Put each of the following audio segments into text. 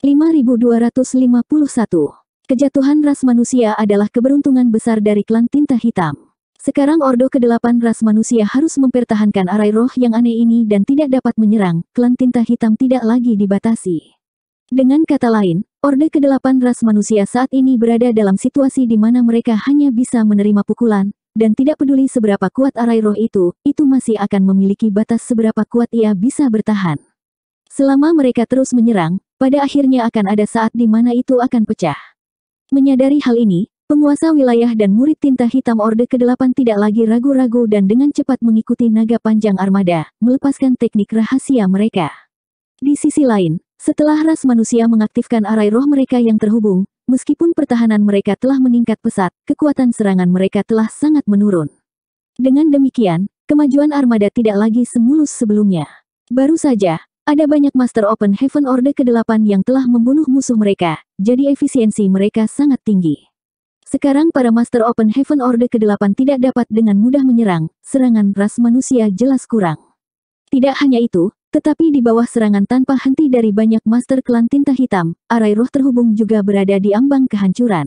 5251. Kejatuhan ras manusia adalah keberuntungan besar dari klan tinta hitam. Sekarang Ordo ke-8 ras manusia harus mempertahankan arai roh yang aneh ini dan tidak dapat menyerang, klan tinta hitam tidak lagi dibatasi. Dengan kata lain, Orde ke-8 ras manusia saat ini berada dalam situasi di mana mereka hanya bisa menerima pukulan, dan tidak peduli seberapa kuat arai roh itu, itu masih akan memiliki batas seberapa kuat ia bisa bertahan. Selama mereka terus menyerang, pada akhirnya akan ada saat di mana itu akan pecah. Menyadari hal ini, penguasa wilayah dan murid tinta hitam Orde ke-8 tidak lagi ragu-ragu dan dengan cepat mengikuti naga panjang armada, melepaskan teknik rahasia mereka. Di sisi lain, setelah ras manusia mengaktifkan arai roh mereka yang terhubung, meskipun pertahanan mereka telah meningkat pesat, kekuatan serangan mereka telah sangat menurun. Dengan demikian, kemajuan armada tidak lagi semulus sebelumnya. Baru saja, ada banyak Master Open Heaven Order ke-8 yang telah membunuh musuh mereka, jadi efisiensi mereka sangat tinggi. Sekarang para Master Open Heaven Order ke-8 tidak dapat dengan mudah menyerang, serangan ras manusia jelas kurang. Tidak hanya itu, tetapi di bawah serangan tanpa henti dari banyak Master Klan Tinta Hitam, arai roh terhubung juga berada di ambang kehancuran.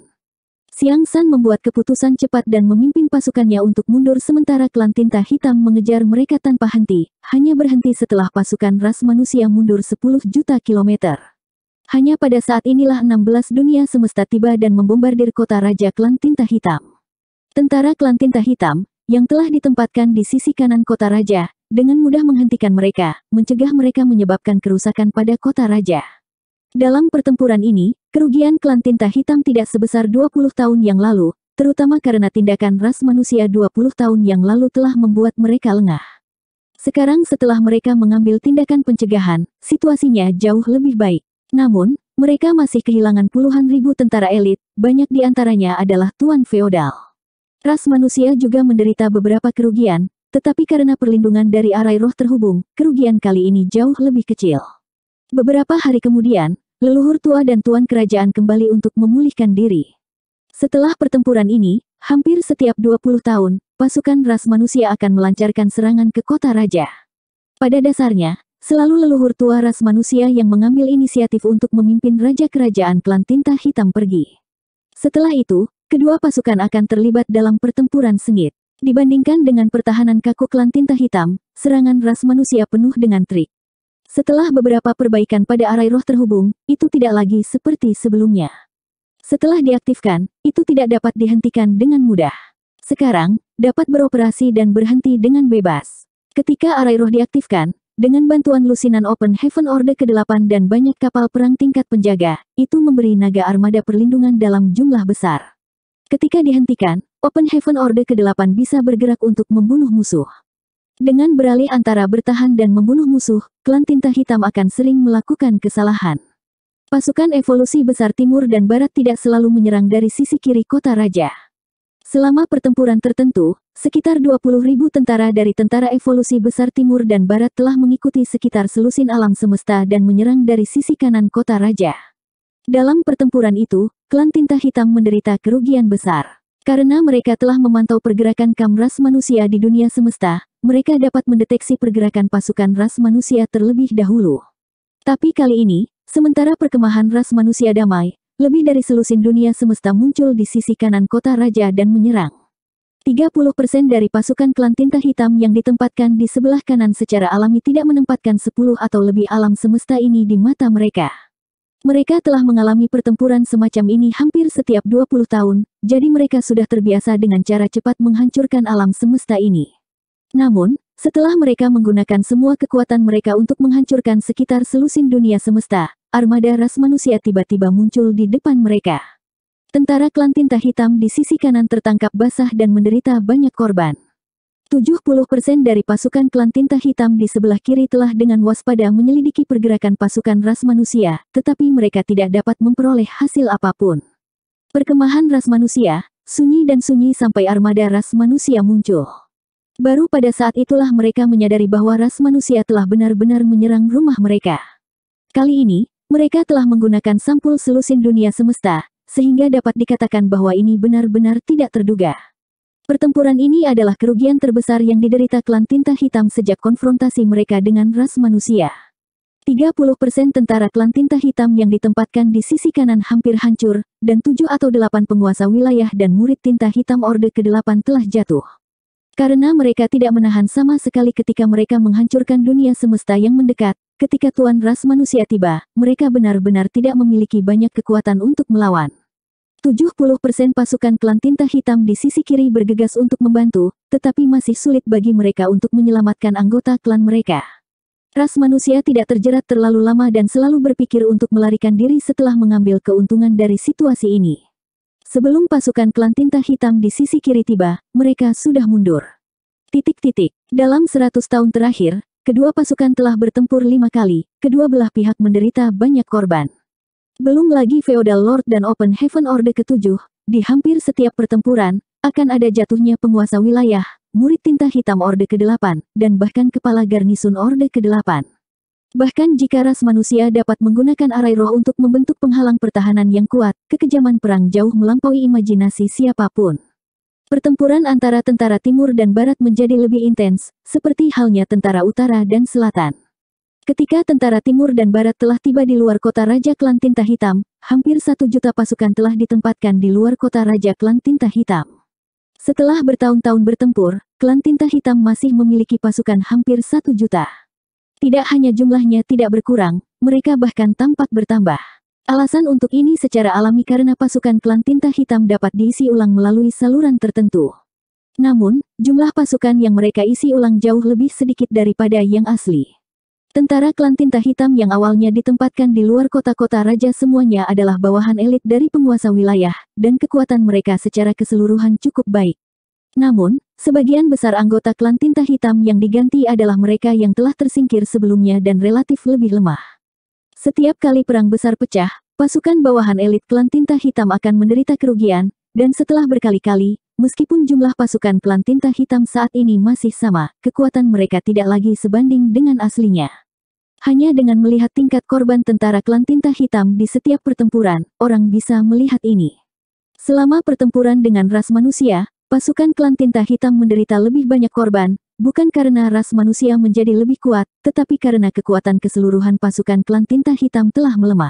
Siang San membuat keputusan cepat dan memimpin pasukannya untuk mundur sementara klan tinta hitam mengejar mereka tanpa henti, hanya berhenti setelah pasukan ras manusia mundur 10 juta kilometer. Hanya pada saat inilah 16 dunia semesta tiba dan membombardir kota Raja Klan Tinta Hitam. Tentara Klan Tinta Hitam, yang telah ditempatkan di sisi kanan kota Raja, dengan mudah menghentikan mereka, mencegah mereka menyebabkan kerusakan pada kota Raja. Dalam pertempuran ini, kerugian klan tinta hitam tidak sebesar 20 tahun yang lalu, terutama karena tindakan ras manusia 20 tahun yang lalu telah membuat mereka lengah. Sekarang setelah mereka mengambil tindakan pencegahan, situasinya jauh lebih baik. Namun, mereka masih kehilangan puluhan ribu tentara elit, banyak di antaranya adalah tuan feodal. Ras manusia juga menderita beberapa kerugian, tetapi karena perlindungan dari arai roh terhubung, kerugian kali ini jauh lebih kecil. Beberapa hari kemudian, leluhur tua dan tuan kerajaan kembali untuk memulihkan diri. Setelah pertempuran ini, hampir setiap 20 tahun, pasukan ras manusia akan melancarkan serangan ke kota raja. Pada dasarnya, selalu leluhur tua ras manusia yang mengambil inisiatif untuk memimpin raja kerajaan klan tinta hitam pergi. Setelah itu, kedua pasukan akan terlibat dalam pertempuran sengit. Dibandingkan dengan pertahanan kaku klan tinta hitam, serangan ras manusia penuh dengan trik. Setelah beberapa perbaikan pada arai roh terhubung, itu tidak lagi seperti sebelumnya. Setelah diaktifkan, itu tidak dapat dihentikan dengan mudah. Sekarang, dapat beroperasi dan berhenti dengan bebas. Ketika arai roh diaktifkan, dengan bantuan lusinan Open Heaven Order ke-8 dan banyak kapal perang tingkat penjaga, itu memberi naga armada perlindungan dalam jumlah besar. Ketika dihentikan, Open Heaven Order ke-8 bisa bergerak untuk membunuh musuh. Dengan beralih antara bertahan dan membunuh musuh, klan tinta hitam akan sering melakukan kesalahan. Pasukan evolusi besar timur dan barat tidak selalu menyerang dari sisi kiri kota raja. Selama pertempuran tertentu, sekitar ribu tentara dari tentara evolusi besar timur dan barat telah mengikuti sekitar selusin alam semesta dan menyerang dari sisi kanan kota raja. Dalam pertempuran itu, klan tinta hitam menderita kerugian besar. Karena mereka telah memantau pergerakan kamras manusia di dunia semesta, mereka dapat mendeteksi pergerakan pasukan ras manusia terlebih dahulu. Tapi kali ini, sementara perkemahan ras manusia damai, lebih dari selusin dunia semesta muncul di sisi kanan kota raja dan menyerang. 30% dari pasukan klan tinta hitam yang ditempatkan di sebelah kanan secara alami tidak menempatkan 10 atau lebih alam semesta ini di mata mereka. Mereka telah mengalami pertempuran semacam ini hampir setiap 20 tahun, jadi mereka sudah terbiasa dengan cara cepat menghancurkan alam semesta ini. Namun, setelah mereka menggunakan semua kekuatan mereka untuk menghancurkan sekitar selusin dunia semesta, armada ras manusia tiba-tiba muncul di depan mereka. Tentara klan tinta hitam di sisi kanan tertangkap basah dan menderita banyak korban. 70% dari pasukan klan tinta hitam di sebelah kiri telah dengan waspada menyelidiki pergerakan pasukan ras manusia, tetapi mereka tidak dapat memperoleh hasil apapun. Perkemahan ras manusia, sunyi dan sunyi sampai armada ras manusia muncul. Baru pada saat itulah mereka menyadari bahwa ras manusia telah benar-benar menyerang rumah mereka. Kali ini, mereka telah menggunakan sampul selusin dunia semesta, sehingga dapat dikatakan bahwa ini benar-benar tidak terduga. Pertempuran ini adalah kerugian terbesar yang diderita klan tinta hitam sejak konfrontasi mereka dengan ras manusia. 30% tentara klan tinta hitam yang ditempatkan di sisi kanan hampir hancur, dan 7 atau 8 penguasa wilayah dan murid tinta hitam Orde ke-8 telah jatuh. Karena mereka tidak menahan sama sekali ketika mereka menghancurkan dunia semesta yang mendekat, ketika Tuan Ras manusia tiba, mereka benar-benar tidak memiliki banyak kekuatan untuk melawan. 70% pasukan klan tinta hitam di sisi kiri bergegas untuk membantu, tetapi masih sulit bagi mereka untuk menyelamatkan anggota klan mereka. Ras manusia tidak terjerat terlalu lama dan selalu berpikir untuk melarikan diri setelah mengambil keuntungan dari situasi ini. Sebelum pasukan klan tinta hitam di sisi kiri tiba, mereka sudah mundur. Titik-titik. Dalam seratus tahun terakhir, kedua pasukan telah bertempur lima kali, kedua belah pihak menderita banyak korban. Belum lagi feodal lord dan open heaven Orde ketujuh, di hampir setiap pertempuran, akan ada jatuhnya penguasa wilayah, murid tinta hitam Orde ke-8, dan bahkan kepala garnisun Orde ke-8. Bahkan jika ras manusia dapat menggunakan arai roh untuk membentuk penghalang pertahanan yang kuat, kekejaman perang jauh melampaui imajinasi siapapun. Pertempuran antara tentara timur dan barat menjadi lebih intens, seperti halnya tentara utara dan selatan. Ketika tentara timur dan barat telah tiba di luar kota Raja Klan Tinta Hitam, hampir satu juta pasukan telah ditempatkan di luar kota Raja Klan Tinta Hitam. Setelah bertahun-tahun bertempur, Klan Tinta Hitam masih memiliki pasukan hampir satu juta. Tidak hanya jumlahnya tidak berkurang, mereka bahkan tampak bertambah. Alasan untuk ini secara alami karena pasukan klan tinta hitam dapat diisi ulang melalui saluran tertentu. Namun, jumlah pasukan yang mereka isi ulang jauh lebih sedikit daripada yang asli. Tentara klan tinta hitam yang awalnya ditempatkan di luar kota-kota raja semuanya adalah bawahan elit dari penguasa wilayah, dan kekuatan mereka secara keseluruhan cukup baik. Namun, Sebagian besar anggota klan tinta hitam yang diganti adalah mereka yang telah tersingkir sebelumnya dan relatif lebih lemah. Setiap kali perang besar pecah, pasukan bawahan elit klan tinta hitam akan menderita kerugian, dan setelah berkali-kali, meskipun jumlah pasukan klan tinta hitam saat ini masih sama, kekuatan mereka tidak lagi sebanding dengan aslinya. Hanya dengan melihat tingkat korban tentara klan tinta hitam di setiap pertempuran, orang bisa melihat ini. Selama pertempuran dengan ras manusia, Pasukan klan tinta hitam menderita lebih banyak korban, bukan karena ras manusia menjadi lebih kuat, tetapi karena kekuatan keseluruhan pasukan klan tinta hitam telah melemah.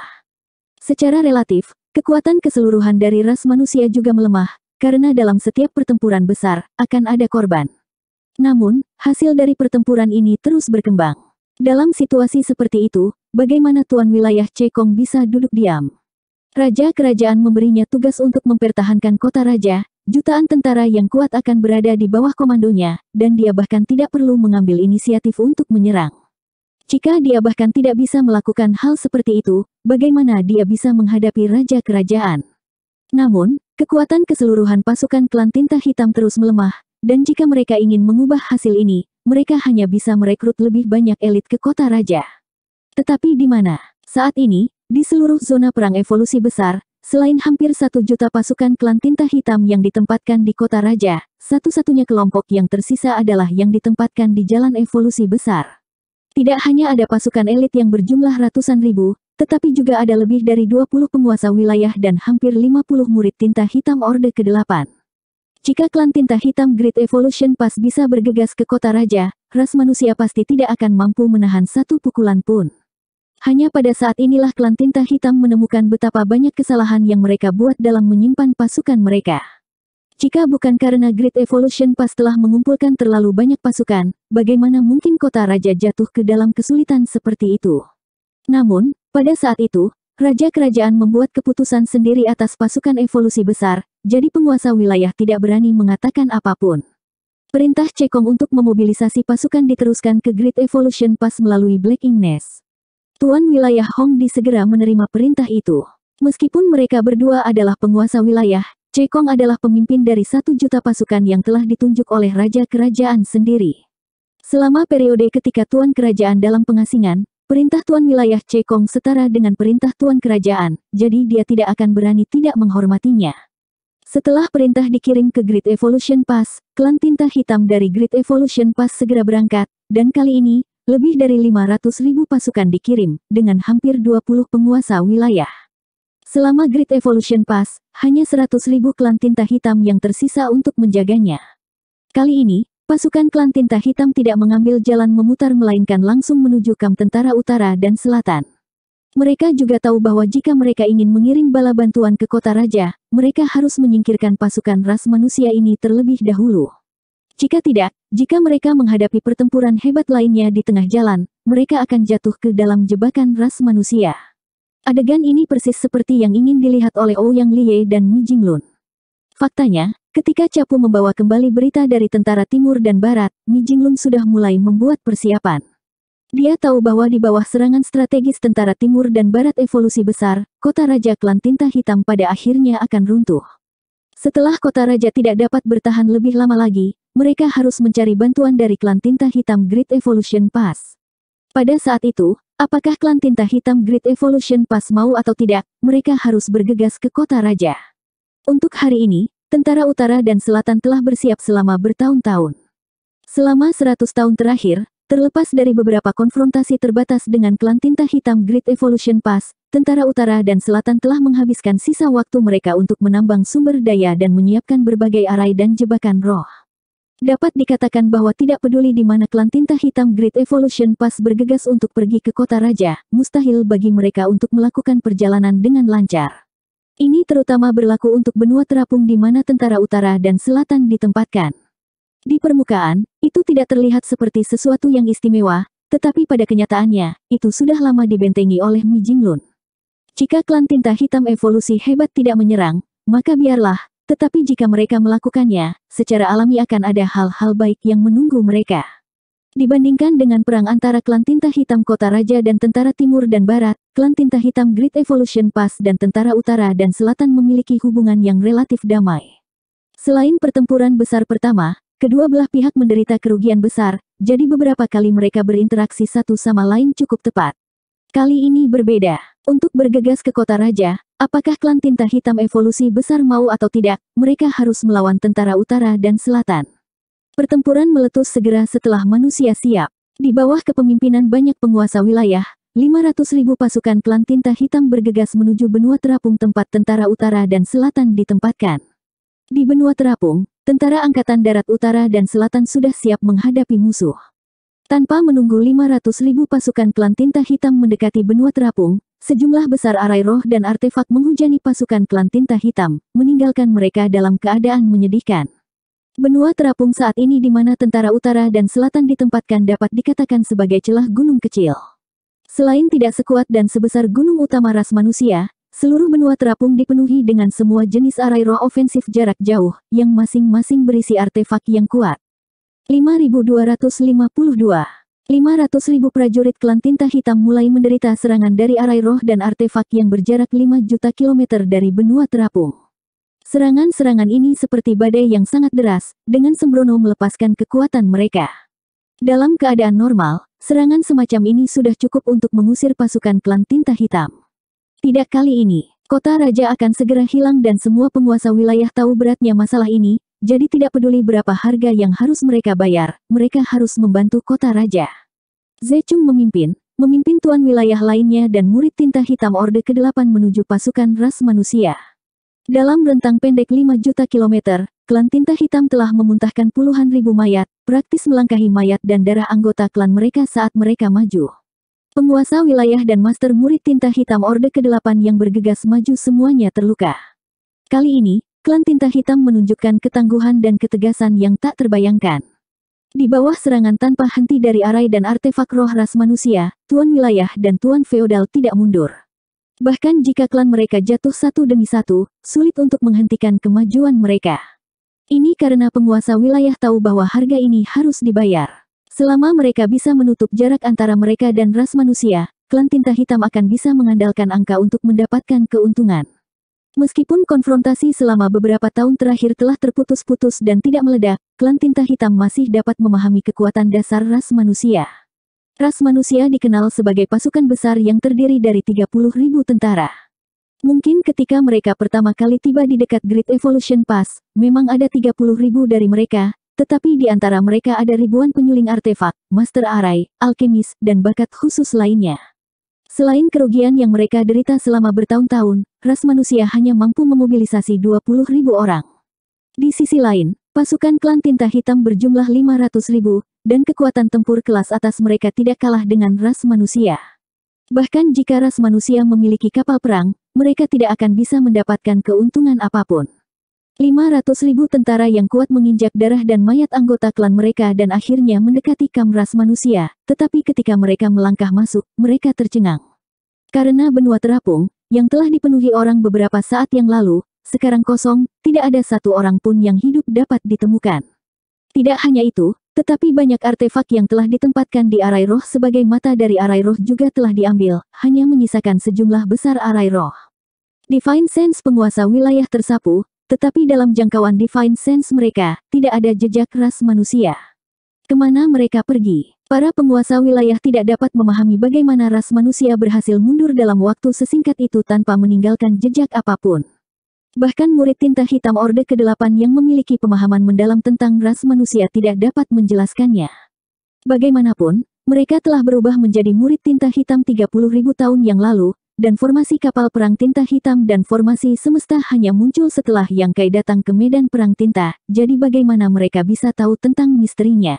Secara relatif, kekuatan keseluruhan dari ras manusia juga melemah, karena dalam setiap pertempuran besar, akan ada korban. Namun, hasil dari pertempuran ini terus berkembang. Dalam situasi seperti itu, bagaimana Tuan Wilayah Cekong bisa duduk diam? Raja kerajaan memberinya tugas untuk mempertahankan kota raja, jutaan tentara yang kuat akan berada di bawah komandonya, dan dia bahkan tidak perlu mengambil inisiatif untuk menyerang. Jika dia bahkan tidak bisa melakukan hal seperti itu, bagaimana dia bisa menghadapi raja kerajaan? Namun, kekuatan keseluruhan pasukan klan tinta hitam terus melemah, dan jika mereka ingin mengubah hasil ini, mereka hanya bisa merekrut lebih banyak elit ke kota raja. Tetapi di mana? Saat ini, di seluruh zona perang evolusi besar, selain hampir satu juta pasukan klan tinta hitam yang ditempatkan di kota raja, satu-satunya kelompok yang tersisa adalah yang ditempatkan di jalan evolusi besar. Tidak hanya ada pasukan elit yang berjumlah ratusan ribu, tetapi juga ada lebih dari 20 penguasa wilayah dan hampir 50 murid tinta hitam Orde ke-8. Jika klan tinta hitam Great Evolution Pass bisa bergegas ke kota raja, ras manusia pasti tidak akan mampu menahan satu pukulan pun. Hanya pada saat inilah klan tinta hitam menemukan betapa banyak kesalahan yang mereka buat dalam menyimpan pasukan mereka. Jika bukan karena Great Evolution pas telah mengumpulkan terlalu banyak pasukan, bagaimana mungkin kota raja jatuh ke dalam kesulitan seperti itu? Namun, pada saat itu, Raja Kerajaan membuat keputusan sendiri atas pasukan evolusi besar, jadi penguasa wilayah tidak berani mengatakan apapun. Perintah Cekong untuk memobilisasi pasukan diteruskan ke Great Evolution pas melalui Black Ignis. Tuan Wilayah Hong di segera menerima perintah itu. Meskipun mereka berdua adalah penguasa wilayah, Cekong adalah pemimpin dari satu juta pasukan yang telah ditunjuk oleh Raja Kerajaan sendiri. Selama periode ketika Tuan Kerajaan dalam pengasingan, perintah Tuan Wilayah Cekong setara dengan perintah Tuan Kerajaan, jadi dia tidak akan berani tidak menghormatinya. Setelah perintah dikirim ke Great Evolution Pass, klan tinta hitam dari Great Evolution Pass segera berangkat, dan kali ini, lebih dari 500 ribu pasukan dikirim, dengan hampir 20 penguasa wilayah. Selama Great Evolution Pass, hanya 100 ribu klan tinta hitam yang tersisa untuk menjaganya. Kali ini, pasukan klan tinta hitam tidak mengambil jalan memutar melainkan langsung menuju kamp tentara utara dan selatan. Mereka juga tahu bahwa jika mereka ingin mengirim bala bantuan ke kota raja, mereka harus menyingkirkan pasukan ras manusia ini terlebih dahulu. Jika tidak, jika mereka menghadapi pertempuran hebat lainnya di tengah jalan, mereka akan jatuh ke dalam jebakan ras manusia. Adegan ini persis seperti yang ingin dilihat oleh Ouyang Liye dan Mi Jinglun. Faktanya, ketika Capu membawa kembali berita dari tentara timur dan barat, Mi Jinglun sudah mulai membuat persiapan. Dia tahu bahwa di bawah serangan strategis tentara timur dan barat evolusi besar, kota Raja Klan Tinta Hitam pada akhirnya akan runtuh. Setelah kota raja tidak dapat bertahan lebih lama lagi, mereka harus mencari bantuan dari klan tinta hitam Great Evolution Pass. Pada saat itu, apakah klan tinta hitam Great Evolution Pass mau atau tidak, mereka harus bergegas ke kota raja. Untuk hari ini, tentara utara dan selatan telah bersiap selama bertahun-tahun. Selama 100 tahun terakhir, terlepas dari beberapa konfrontasi terbatas dengan klan tinta hitam Great Evolution Pass, tentara utara dan selatan telah menghabiskan sisa waktu mereka untuk menambang sumber daya dan menyiapkan berbagai arai dan jebakan roh. Dapat dikatakan bahwa tidak peduli di mana klan tinta hitam Great Evolution pas bergegas untuk pergi ke kota raja, mustahil bagi mereka untuk melakukan perjalanan dengan lancar. Ini terutama berlaku untuk benua terapung di mana tentara utara dan selatan ditempatkan. Di permukaan, itu tidak terlihat seperti sesuatu yang istimewa, tetapi pada kenyataannya, itu sudah lama dibentengi oleh Mi Jinglun. Jika klan tinta hitam evolusi hebat tidak menyerang, maka biarlah, tetapi jika mereka melakukannya, secara alami akan ada hal-hal baik yang menunggu mereka. Dibandingkan dengan perang antara klan tinta hitam kota raja dan tentara timur dan barat, klan tinta hitam Great Evolution Pass dan tentara utara dan selatan memiliki hubungan yang relatif damai. Selain pertempuran besar pertama, kedua belah pihak menderita kerugian besar, jadi beberapa kali mereka berinteraksi satu sama lain cukup tepat. Kali ini berbeda. Untuk bergegas ke kota raja, Apakah klan tinta hitam evolusi besar mau atau tidak, mereka harus melawan tentara utara dan selatan. Pertempuran meletus segera setelah manusia siap. Di bawah kepemimpinan banyak penguasa wilayah, 500 pasukan klan tinta hitam bergegas menuju benua terapung tempat tentara utara dan selatan ditempatkan. Di benua terapung, tentara angkatan darat utara dan selatan sudah siap menghadapi musuh. Tanpa menunggu 500 ribu pasukan klan tinta hitam mendekati benua terapung, sejumlah besar arai roh dan artefak menghujani pasukan klan tinta hitam, meninggalkan mereka dalam keadaan menyedihkan. Benua terapung saat ini di mana tentara utara dan selatan ditempatkan dapat dikatakan sebagai celah gunung kecil. Selain tidak sekuat dan sebesar gunung utama ras manusia, Seluruh benua terapung dipenuhi dengan semua jenis arai roh ofensif jarak jauh, yang masing-masing berisi artefak yang kuat. 5252 500.000 prajurit klan tinta hitam mulai menderita serangan dari arai roh dan artefak yang berjarak 5 juta kilometer dari benua terapung. Serangan-serangan ini seperti badai yang sangat deras, dengan sembrono melepaskan kekuatan mereka. Dalam keadaan normal, serangan semacam ini sudah cukup untuk mengusir pasukan klan tinta hitam. Tidak kali ini, kota raja akan segera hilang dan semua penguasa wilayah tahu beratnya masalah ini, jadi tidak peduli berapa harga yang harus mereka bayar, mereka harus membantu kota raja. Zecung memimpin, memimpin tuan wilayah lainnya dan murid tinta hitam Orde ke-8 menuju pasukan ras manusia. Dalam rentang pendek 5 juta kilometer, klan tinta hitam telah memuntahkan puluhan ribu mayat, praktis melangkahi mayat dan darah anggota klan mereka saat mereka maju. Penguasa wilayah dan master murid tinta hitam Orde ke-8 yang bergegas maju semuanya terluka. Kali ini, Klan Tinta Hitam menunjukkan ketangguhan dan ketegasan yang tak terbayangkan. Di bawah serangan tanpa henti dari arai dan artefak roh ras manusia, tuan wilayah dan tuan feodal tidak mundur. Bahkan jika klan mereka jatuh satu demi satu, sulit untuk menghentikan kemajuan mereka. Ini karena penguasa wilayah tahu bahwa harga ini harus dibayar. Selama mereka bisa menutup jarak antara mereka dan ras manusia, klan tinta hitam akan bisa mengandalkan angka untuk mendapatkan keuntungan. Meskipun konfrontasi selama beberapa tahun terakhir telah terputus-putus dan tidak meledak, klan tinta hitam masih dapat memahami kekuatan dasar ras manusia. Ras manusia dikenal sebagai pasukan besar yang terdiri dari ribu tentara. Mungkin ketika mereka pertama kali tiba di dekat Great Evolution Pass, memang ada ribu dari mereka, tetapi di antara mereka ada ribuan penyuling artefak, master arai, alkemis, dan bakat khusus lainnya. Selain kerugian yang mereka derita selama bertahun-tahun, ras manusia hanya mampu memobilisasi 20 ribu orang. Di sisi lain, pasukan klan tinta hitam berjumlah 500 ribu, dan kekuatan tempur kelas atas mereka tidak kalah dengan ras manusia. Bahkan jika ras manusia memiliki kapal perang, mereka tidak akan bisa mendapatkan keuntungan apapun ribu tentara yang kuat menginjak darah dan mayat anggota klan mereka dan akhirnya mendekati kamras manusia, tetapi ketika mereka melangkah masuk, mereka tercengang. Karena benua terapung, yang telah dipenuhi orang beberapa saat yang lalu, sekarang kosong, tidak ada satu orang pun yang hidup dapat ditemukan. Tidak hanya itu, tetapi banyak artefak yang telah ditempatkan di arai roh sebagai mata dari arai roh juga telah diambil, hanya menyisakan sejumlah besar arai roh. Divine Sense penguasa wilayah tersapu, tetapi dalam jangkauan divine sense mereka, tidak ada jejak ras manusia. Kemana mereka pergi? Para penguasa wilayah tidak dapat memahami bagaimana ras manusia berhasil mundur dalam waktu sesingkat itu tanpa meninggalkan jejak apapun. Bahkan murid tinta hitam Orde ke-8 yang memiliki pemahaman mendalam tentang ras manusia tidak dapat menjelaskannya. Bagaimanapun, mereka telah berubah menjadi murid tinta hitam 30.000 tahun yang lalu, dan formasi kapal perang tinta hitam dan formasi semesta hanya muncul setelah Yang Kai datang ke medan perang tinta, jadi bagaimana mereka bisa tahu tentang misterinya?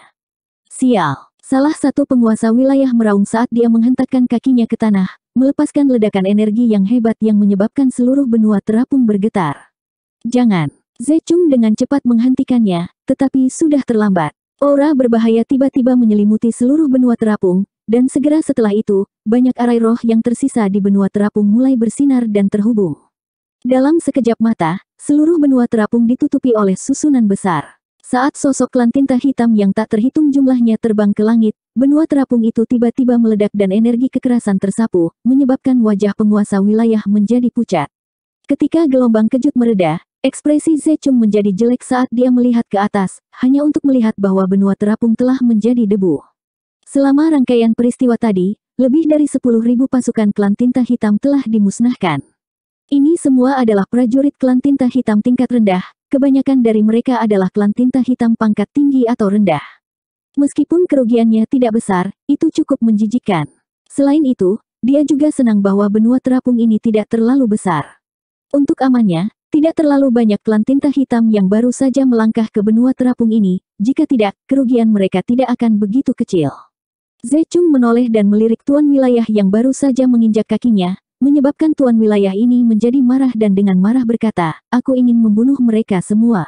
Sial, salah satu penguasa wilayah meraung saat dia menghentakkan kakinya ke tanah, melepaskan ledakan energi yang hebat yang menyebabkan seluruh benua terapung bergetar. Jangan! Zechung dengan cepat menghentikannya, tetapi sudah terlambat. Aura berbahaya tiba-tiba menyelimuti seluruh benua terapung, dan segera setelah itu, banyak arai roh yang tersisa di benua terapung mulai bersinar dan terhubung. Dalam sekejap mata, seluruh benua terapung ditutupi oleh susunan besar. Saat sosok lantinta hitam yang tak terhitung jumlahnya terbang ke langit, benua terapung itu tiba-tiba meledak dan energi kekerasan tersapu, menyebabkan wajah penguasa wilayah menjadi pucat. Ketika gelombang kejut mereda, ekspresi Zecung menjadi jelek saat dia melihat ke atas, hanya untuk melihat bahwa benua terapung telah menjadi debu. Selama rangkaian peristiwa tadi, lebih dari 10.000 pasukan klan tinta hitam telah dimusnahkan. Ini semua adalah prajurit klan tinta hitam tingkat rendah, kebanyakan dari mereka adalah klan tinta hitam pangkat tinggi atau rendah. Meskipun kerugiannya tidak besar, itu cukup menjijikan. Selain itu, dia juga senang bahwa benua terapung ini tidak terlalu besar. Untuk amannya, tidak terlalu banyak klan tinta hitam yang baru saja melangkah ke benua terapung ini, jika tidak, kerugian mereka tidak akan begitu kecil. Zecung menoleh dan melirik tuan wilayah yang baru saja menginjak kakinya, menyebabkan tuan wilayah ini menjadi marah dan dengan marah berkata, aku ingin membunuh mereka semua.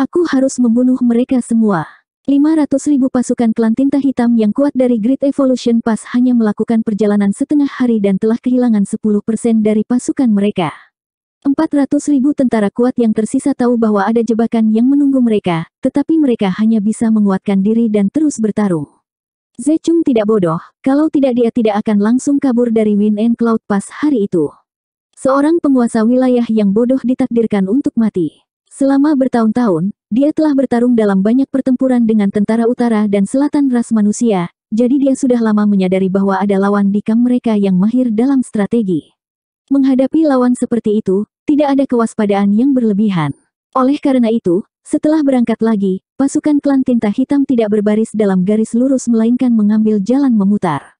Aku harus membunuh mereka semua. 500 ribu pasukan klan tinta hitam yang kuat dari Great Evolution Pass hanya melakukan perjalanan setengah hari dan telah kehilangan 10% dari pasukan mereka. 400 ribu tentara kuat yang tersisa tahu bahwa ada jebakan yang menunggu mereka, tetapi mereka hanya bisa menguatkan diri dan terus bertarung. Zechung tidak bodoh, kalau tidak dia tidak akan langsung kabur dari Win and Cloud Pass hari itu. Seorang penguasa wilayah yang bodoh ditakdirkan untuk mati. Selama bertahun-tahun, dia telah bertarung dalam banyak pertempuran dengan tentara utara dan selatan ras manusia, jadi dia sudah lama menyadari bahwa ada lawan di kamp mereka yang mahir dalam strategi. Menghadapi lawan seperti itu, tidak ada kewaspadaan yang berlebihan. Oleh karena itu, setelah berangkat lagi, pasukan klan tinta hitam tidak berbaris dalam garis lurus melainkan mengambil jalan memutar.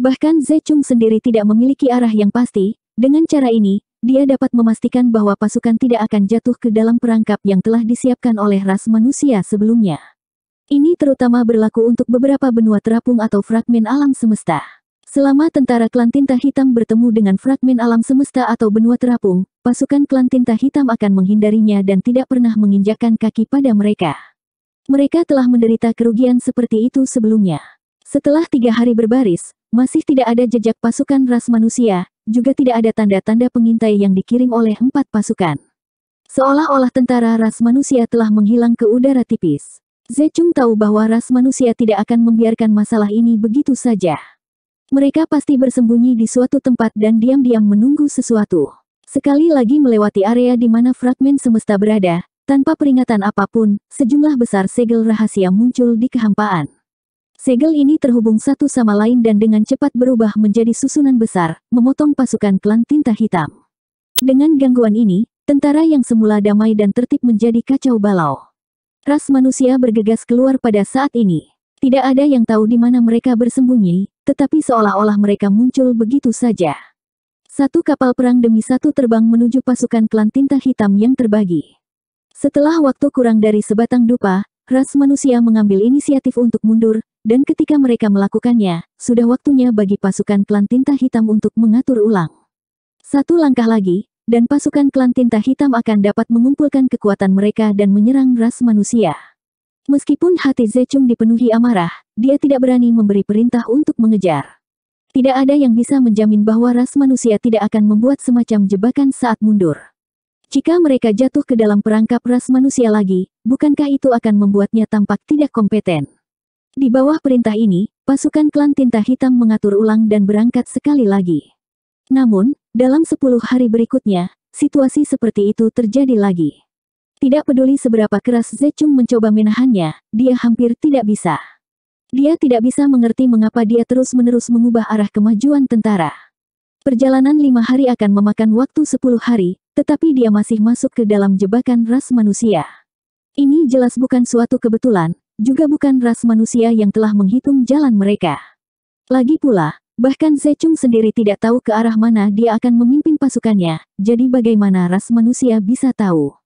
Bahkan Zechung sendiri tidak memiliki arah yang pasti, dengan cara ini, dia dapat memastikan bahwa pasukan tidak akan jatuh ke dalam perangkap yang telah disiapkan oleh ras manusia sebelumnya. Ini terutama berlaku untuk beberapa benua terapung atau fragmen alam semesta. Selama tentara klan tinta hitam bertemu dengan fragmen alam semesta atau benua terapung, pasukan klan tinta hitam akan menghindarinya dan tidak pernah menginjakkan kaki pada mereka. Mereka telah menderita kerugian seperti itu sebelumnya. Setelah tiga hari berbaris, masih tidak ada jejak pasukan ras manusia, juga tidak ada tanda-tanda pengintai yang dikirim oleh empat pasukan. Seolah-olah tentara ras manusia telah menghilang ke udara tipis. Zecung tahu bahwa ras manusia tidak akan membiarkan masalah ini begitu saja. Mereka pasti bersembunyi di suatu tempat dan diam-diam menunggu sesuatu. Sekali lagi melewati area di mana fragmen semesta berada, tanpa peringatan apapun, sejumlah besar segel rahasia muncul di kehampaan. Segel ini terhubung satu sama lain dan dengan cepat berubah menjadi susunan besar, memotong pasukan klan tinta hitam. Dengan gangguan ini, tentara yang semula damai dan tertib menjadi kacau balau. Ras manusia bergegas keluar pada saat ini. Tidak ada yang tahu di mana mereka bersembunyi, tetapi seolah-olah mereka muncul begitu saja. Satu kapal perang demi satu terbang menuju pasukan klan tinta hitam yang terbagi. Setelah waktu kurang dari sebatang dupa, ras manusia mengambil inisiatif untuk mundur, dan ketika mereka melakukannya, sudah waktunya bagi pasukan klan tinta hitam untuk mengatur ulang. Satu langkah lagi, dan pasukan klan tinta hitam akan dapat mengumpulkan kekuatan mereka dan menyerang ras manusia. Meskipun hati Zecung dipenuhi amarah, dia tidak berani memberi perintah untuk mengejar. Tidak ada yang bisa menjamin bahwa ras manusia tidak akan membuat semacam jebakan saat mundur. Jika mereka jatuh ke dalam perangkap ras manusia lagi, bukankah itu akan membuatnya tampak tidak kompeten? Di bawah perintah ini, pasukan klan tinta hitam mengatur ulang dan berangkat sekali lagi. Namun, dalam sepuluh hari berikutnya, situasi seperti itu terjadi lagi. Tidak peduli seberapa keras Zecung mencoba menahannya, dia hampir tidak bisa. Dia tidak bisa mengerti mengapa dia terus-menerus mengubah arah kemajuan tentara. Perjalanan lima hari akan memakan waktu sepuluh hari, tetapi dia masih masuk ke dalam jebakan ras manusia. Ini jelas bukan suatu kebetulan, juga bukan ras manusia yang telah menghitung jalan mereka. Lagi pula, bahkan Zecung sendiri tidak tahu ke arah mana dia akan memimpin pasukannya, jadi bagaimana ras manusia bisa tahu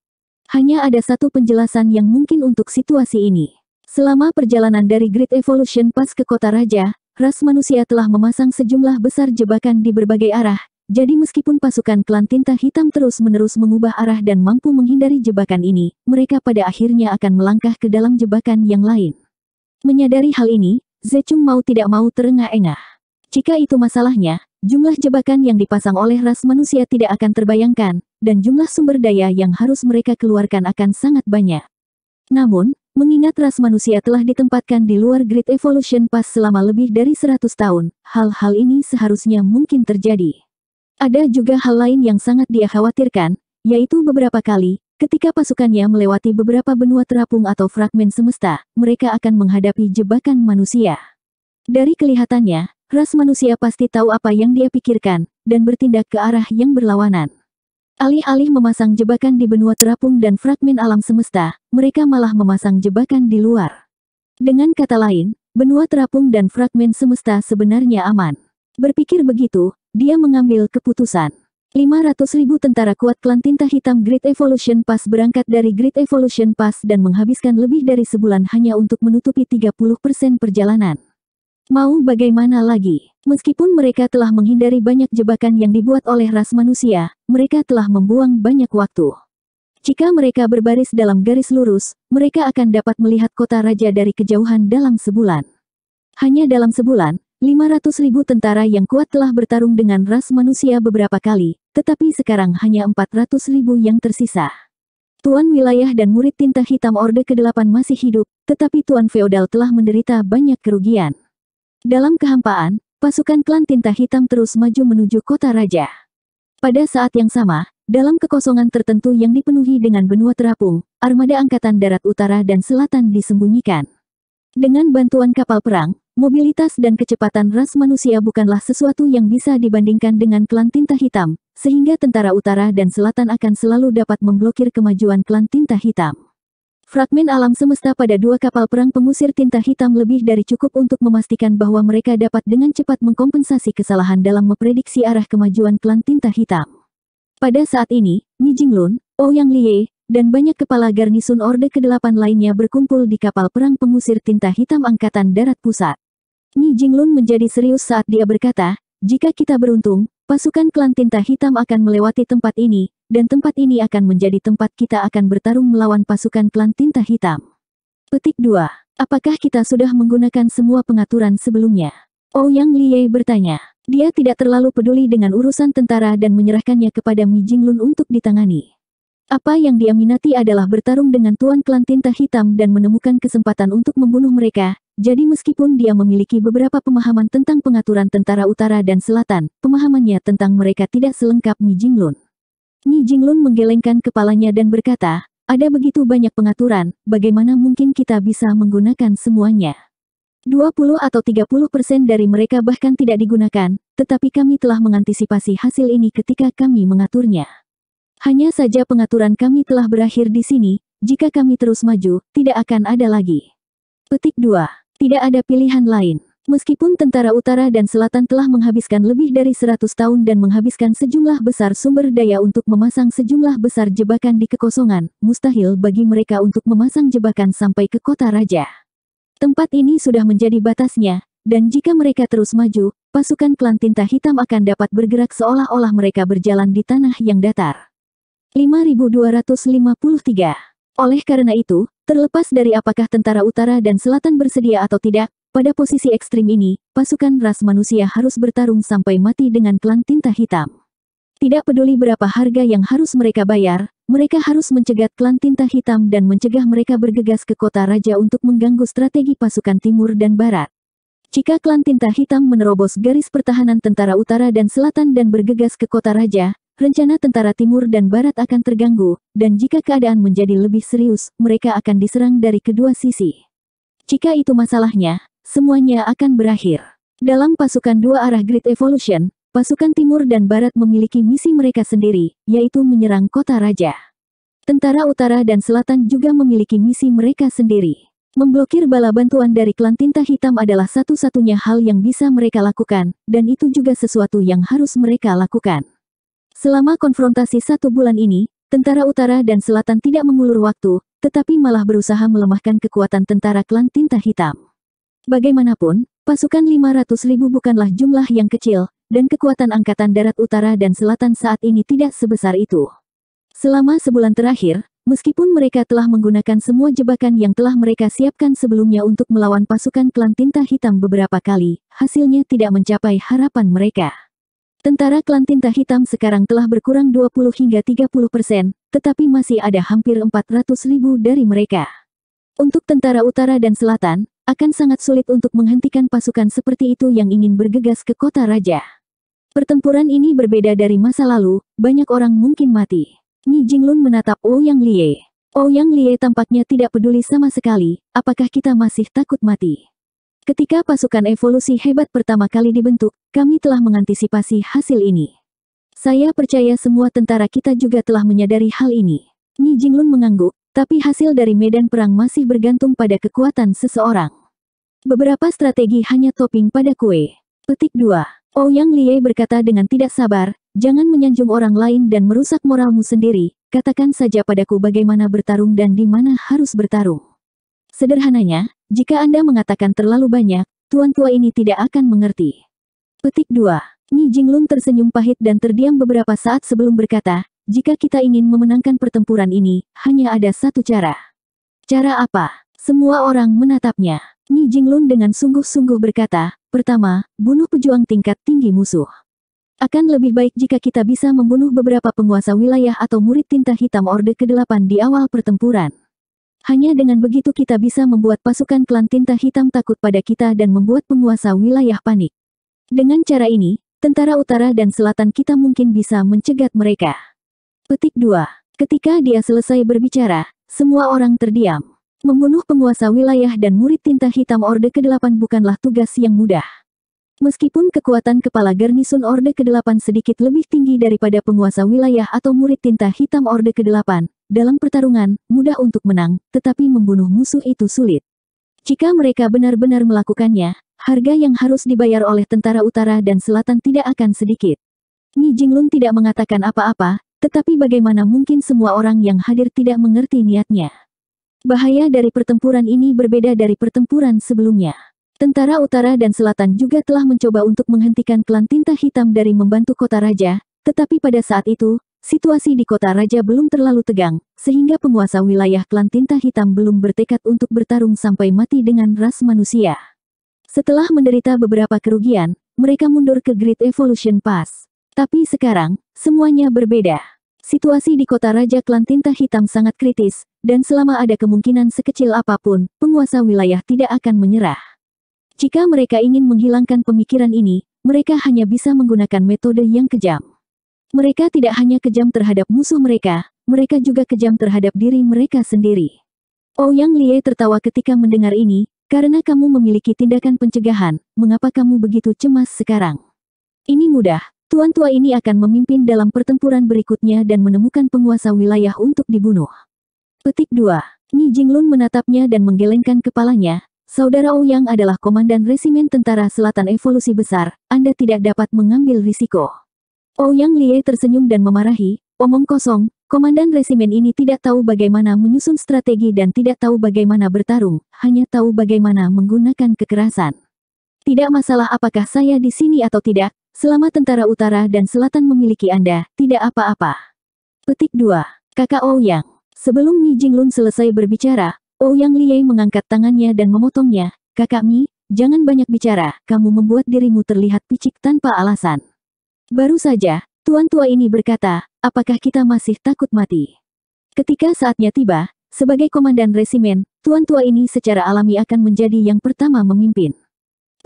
hanya ada satu penjelasan yang mungkin untuk situasi ini. Selama perjalanan dari Great Evolution Pass ke Kota Raja, ras manusia telah memasang sejumlah besar jebakan di berbagai arah, jadi meskipun pasukan klan tinta hitam terus-menerus mengubah arah dan mampu menghindari jebakan ini, mereka pada akhirnya akan melangkah ke dalam jebakan yang lain. Menyadari hal ini, Zecung mau tidak mau terengah-engah. Jika itu masalahnya, Jumlah jebakan yang dipasang oleh ras manusia tidak akan terbayangkan, dan jumlah sumber daya yang harus mereka keluarkan akan sangat banyak. Namun, mengingat ras manusia telah ditempatkan di luar grid evolution pass selama lebih dari 100 tahun, hal-hal ini seharusnya mungkin terjadi. Ada juga hal lain yang sangat dia khawatirkan, yaitu beberapa kali, ketika pasukannya melewati beberapa benua terapung atau fragmen semesta, mereka akan menghadapi jebakan manusia. Dari kelihatannya, ras manusia pasti tahu apa yang dia pikirkan, dan bertindak ke arah yang berlawanan. Alih-alih memasang jebakan di benua terapung dan fragmen alam semesta, mereka malah memasang jebakan di luar. Dengan kata lain, benua terapung dan fragmen semesta sebenarnya aman. Berpikir begitu, dia mengambil keputusan. 500 ribu tentara kuat klan tinta hitam Great Evolution Pass berangkat dari Great Evolution Pass dan menghabiskan lebih dari sebulan hanya untuk menutupi 30% perjalanan. Mau bagaimana lagi? Meskipun mereka telah menghindari banyak jebakan yang dibuat oleh ras manusia, mereka telah membuang banyak waktu. Jika mereka berbaris dalam garis lurus, mereka akan dapat melihat kota raja dari kejauhan dalam sebulan. Hanya dalam sebulan, 500 ribu tentara yang kuat telah bertarung dengan ras manusia beberapa kali, tetapi sekarang hanya 400 ribu yang tersisa. Tuan wilayah dan murid tinta hitam Orde ke-8 masih hidup, tetapi Tuan Feodal telah menderita banyak kerugian. Dalam kehampaan, pasukan klan tinta hitam terus maju menuju kota raja. Pada saat yang sama, dalam kekosongan tertentu yang dipenuhi dengan benua terapung, armada angkatan darat utara dan selatan disembunyikan. Dengan bantuan kapal perang, mobilitas dan kecepatan ras manusia bukanlah sesuatu yang bisa dibandingkan dengan klan tinta hitam, sehingga tentara utara dan selatan akan selalu dapat memblokir kemajuan klan tinta hitam. Fragmen alam semesta pada dua kapal perang pengusir tinta hitam lebih dari cukup untuk memastikan bahwa mereka dapat dengan cepat mengkompensasi kesalahan dalam memprediksi arah kemajuan klan tinta hitam. Pada saat ini, Mi Jinglun, Ouyang oh Liye, dan banyak kepala garnisun Orde ke-8 lainnya berkumpul di kapal perang pengusir tinta hitam Angkatan Darat Pusat. Mi Jinglun menjadi serius saat dia berkata, jika kita beruntung, pasukan klan tinta hitam akan melewati tempat ini, dan tempat ini akan menjadi tempat kita akan bertarung melawan pasukan klan tinta hitam. Petik 2. Apakah kita sudah menggunakan semua pengaturan sebelumnya? Oh Yang Liye bertanya. Dia tidak terlalu peduli dengan urusan tentara dan menyerahkannya kepada Mi Jinglun untuk ditangani. Apa yang dia minati adalah bertarung dengan Tuan Klan Tinta Hitam dan menemukan kesempatan untuk membunuh mereka, jadi meskipun dia memiliki beberapa pemahaman tentang pengaturan tentara utara dan selatan, pemahamannya tentang mereka tidak selengkap Ni Jinglun. Ni Jinglun menggelengkan kepalanya dan berkata, ada begitu banyak pengaturan, bagaimana mungkin kita bisa menggunakan semuanya? 20 atau 30 persen dari mereka bahkan tidak digunakan, tetapi kami telah mengantisipasi hasil ini ketika kami mengaturnya. Hanya saja pengaturan kami telah berakhir di sini, jika kami terus maju, tidak akan ada lagi. Petik 2. Tidak ada pilihan lain. Meskipun tentara utara dan selatan telah menghabiskan lebih dari 100 tahun dan menghabiskan sejumlah besar sumber daya untuk memasang sejumlah besar jebakan di kekosongan, mustahil bagi mereka untuk memasang jebakan sampai ke kota raja. Tempat ini sudah menjadi batasnya, dan jika mereka terus maju, pasukan klan tinta hitam akan dapat bergerak seolah-olah mereka berjalan di tanah yang datar. 5253 oleh karena itu, terlepas dari apakah tentara utara dan selatan bersedia atau tidak, pada posisi ekstrim ini, pasukan ras manusia harus bertarung sampai mati dengan Klan tinta hitam. Tidak peduli berapa harga yang harus mereka bayar, mereka harus mencegat klan tinta hitam dan mencegah mereka bergegas ke kota raja untuk mengganggu strategi pasukan timur dan barat. Jika klan tinta hitam menerobos garis pertahanan tentara utara dan selatan dan bergegas ke kota raja, rencana tentara timur dan barat akan terganggu, dan jika keadaan menjadi lebih serius, mereka akan diserang dari kedua sisi. Jika itu masalahnya, semuanya akan berakhir. Dalam pasukan dua arah Great Evolution, pasukan timur dan barat memiliki misi mereka sendiri, yaitu menyerang kota raja. Tentara utara dan selatan juga memiliki misi mereka sendiri. Memblokir bala bantuan dari klan tinta hitam adalah satu-satunya hal yang bisa mereka lakukan, dan itu juga sesuatu yang harus mereka lakukan. Selama konfrontasi satu bulan ini, tentara utara dan selatan tidak mengulur waktu, tetapi malah berusaha melemahkan kekuatan tentara klan tinta hitam. Bagaimanapun, pasukan 500 ribu bukanlah jumlah yang kecil, dan kekuatan angkatan darat utara dan selatan saat ini tidak sebesar itu. Selama sebulan terakhir, meskipun mereka telah menggunakan semua jebakan yang telah mereka siapkan sebelumnya untuk melawan pasukan klan tinta hitam beberapa kali, hasilnya tidak mencapai harapan mereka. Tentara klan tinta hitam sekarang telah berkurang 20 hingga 30 persen, tetapi masih ada hampir 400 ribu dari mereka. Untuk tentara utara dan selatan, akan sangat sulit untuk menghentikan pasukan seperti itu yang ingin bergegas ke kota raja. Pertempuran ini berbeda dari masa lalu, banyak orang mungkin mati. Ni Jinglun menatap Ouyang oh Liye. Ouyang oh Liye tampaknya tidak peduli sama sekali, apakah kita masih takut mati. Ketika pasukan evolusi hebat pertama kali dibentuk, kami telah mengantisipasi hasil ini. Saya percaya semua tentara kita juga telah menyadari hal ini. Ni Jinglun mengangguk, tapi hasil dari medan perang masih bergantung pada kekuatan seseorang. Beberapa strategi hanya topping pada kue. Petik 2. Ouyang Liye berkata dengan tidak sabar, jangan menyanjung orang lain dan merusak moralmu sendiri, katakan saja padaku bagaimana bertarung dan di mana harus bertarung. Sederhananya, jika Anda mengatakan terlalu banyak, tuan tua ini tidak akan mengerti. Petik 2. Ni Jinglun tersenyum pahit dan terdiam beberapa saat sebelum berkata, jika kita ingin memenangkan pertempuran ini, hanya ada satu cara. Cara apa? Semua orang menatapnya. Ni Jinglun dengan sungguh-sungguh berkata, pertama, bunuh pejuang tingkat tinggi musuh. Akan lebih baik jika kita bisa membunuh beberapa penguasa wilayah atau murid tinta hitam Orde ke-8 di awal pertempuran. Hanya dengan begitu kita bisa membuat pasukan klan tinta hitam takut pada kita dan membuat penguasa wilayah panik. Dengan cara ini, tentara utara dan selatan kita mungkin bisa mencegat mereka. Petik 2. Ketika dia selesai berbicara, semua orang terdiam. Membunuh penguasa wilayah dan murid tinta hitam Orde ke-8 bukanlah tugas yang mudah. Meskipun kekuatan kepala garnisun Orde ke-8 sedikit lebih tinggi daripada penguasa wilayah atau murid tinta hitam Orde ke-8, dalam pertarungan, mudah untuk menang, tetapi membunuh musuh itu sulit. Jika mereka benar-benar melakukannya, harga yang harus dibayar oleh tentara utara dan selatan tidak akan sedikit. Ni Jinglun tidak mengatakan apa-apa, tetapi bagaimana mungkin semua orang yang hadir tidak mengerti niatnya. Bahaya dari pertempuran ini berbeda dari pertempuran sebelumnya. Tentara utara dan selatan juga telah mencoba untuk menghentikan klan tinta hitam dari membantu kota raja, tetapi pada saat itu, Situasi di kota raja belum terlalu tegang, sehingga penguasa wilayah klan tinta hitam belum bertekad untuk bertarung sampai mati dengan ras manusia. Setelah menderita beberapa kerugian, mereka mundur ke Great Evolution Pass. Tapi sekarang, semuanya berbeda. Situasi di kota raja klan tinta hitam sangat kritis, dan selama ada kemungkinan sekecil apapun, penguasa wilayah tidak akan menyerah. Jika mereka ingin menghilangkan pemikiran ini, mereka hanya bisa menggunakan metode yang kejam. Mereka tidak hanya kejam terhadap musuh mereka, mereka juga kejam terhadap diri mereka sendiri. Ouyang oh, Lie tertawa ketika mendengar ini, karena kamu memiliki tindakan pencegahan, mengapa kamu begitu cemas sekarang? Ini mudah, tuan tua ini akan memimpin dalam pertempuran berikutnya dan menemukan penguasa wilayah untuk dibunuh. Petik 2. Ni Jinglun menatapnya dan menggelengkan kepalanya. Saudara Ouyang oh adalah komandan resimen tentara selatan evolusi besar, Anda tidak dapat mengambil risiko. Ouyang Liye tersenyum dan memarahi, omong kosong, komandan resimen ini tidak tahu bagaimana menyusun strategi dan tidak tahu bagaimana bertarung, hanya tahu bagaimana menggunakan kekerasan. Tidak masalah apakah saya di sini atau tidak, selama tentara utara dan selatan memiliki Anda, tidak apa-apa. Petik 2. Kakak Ouyang. Sebelum Mi Jinglun selesai berbicara, Ouyang Liye mengangkat tangannya dan memotongnya, Kakak Mi, jangan banyak bicara, kamu membuat dirimu terlihat picik tanpa alasan. Baru saja, tuan tua ini berkata, apakah kita masih takut mati? Ketika saatnya tiba, sebagai komandan resimen, tuan tua ini secara alami akan menjadi yang pertama memimpin.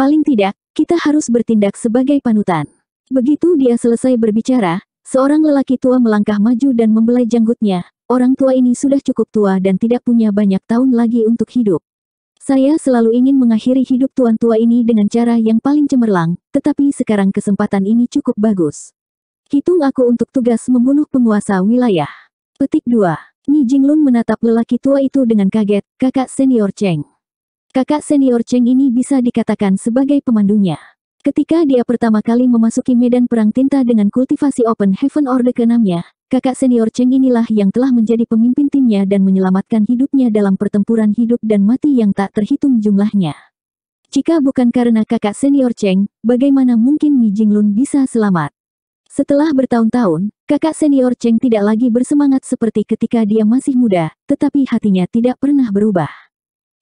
Paling tidak, kita harus bertindak sebagai panutan. Begitu dia selesai berbicara, seorang lelaki tua melangkah maju dan membelai janggutnya. Orang tua ini sudah cukup tua dan tidak punya banyak tahun lagi untuk hidup. Saya selalu ingin mengakhiri hidup tuan tua ini dengan cara yang paling cemerlang, tetapi sekarang kesempatan ini cukup bagus. Hitung aku untuk tugas membunuh penguasa wilayah. Petik 2. Ni Jinglun menatap lelaki tua itu dengan kaget, kakak senior Cheng. Kakak senior Cheng ini bisa dikatakan sebagai pemandunya. Ketika dia pertama kali memasuki medan perang tinta dengan kultivasi Open Heaven Order ke-6-nya, Kakak senior Cheng inilah yang telah menjadi pemimpin timnya dan menyelamatkan hidupnya dalam pertempuran hidup dan mati yang tak terhitung jumlahnya. Jika bukan karena kakak senior Cheng, bagaimana mungkin Mi Jinglun bisa selamat? Setelah bertahun-tahun, kakak senior Cheng tidak lagi bersemangat seperti ketika dia masih muda, tetapi hatinya tidak pernah berubah.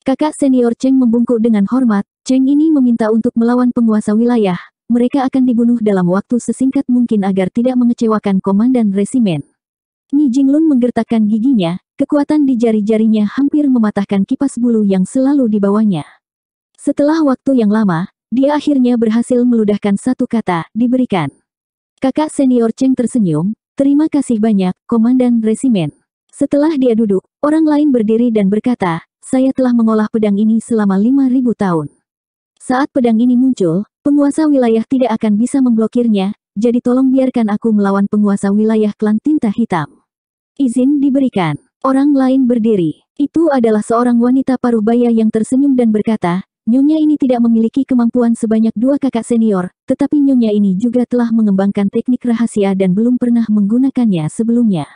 Kakak senior Cheng membungkuk dengan hormat, Cheng ini meminta untuk melawan penguasa wilayah, mereka akan dibunuh dalam waktu sesingkat mungkin agar tidak mengecewakan komandan resimen. Ni Jinglun menggertakkan giginya, kekuatan di jari-jarinya hampir mematahkan kipas bulu yang selalu dibawanya. Setelah waktu yang lama, dia akhirnya berhasil meludahkan satu kata, diberikan. Kakak senior Cheng tersenyum, terima kasih banyak, komandan resimen. Setelah dia duduk, orang lain berdiri dan berkata, saya telah mengolah pedang ini selama 5.000 tahun. Saat pedang ini muncul, penguasa wilayah tidak akan bisa memblokirnya, jadi tolong biarkan aku melawan penguasa wilayah klan tinta hitam. Izin diberikan. Orang lain berdiri. Itu adalah seorang wanita parubaya yang tersenyum dan berkata, Nyonya ini tidak memiliki kemampuan sebanyak dua kakak senior, tetapi nyonya ini juga telah mengembangkan teknik rahasia dan belum pernah menggunakannya sebelumnya.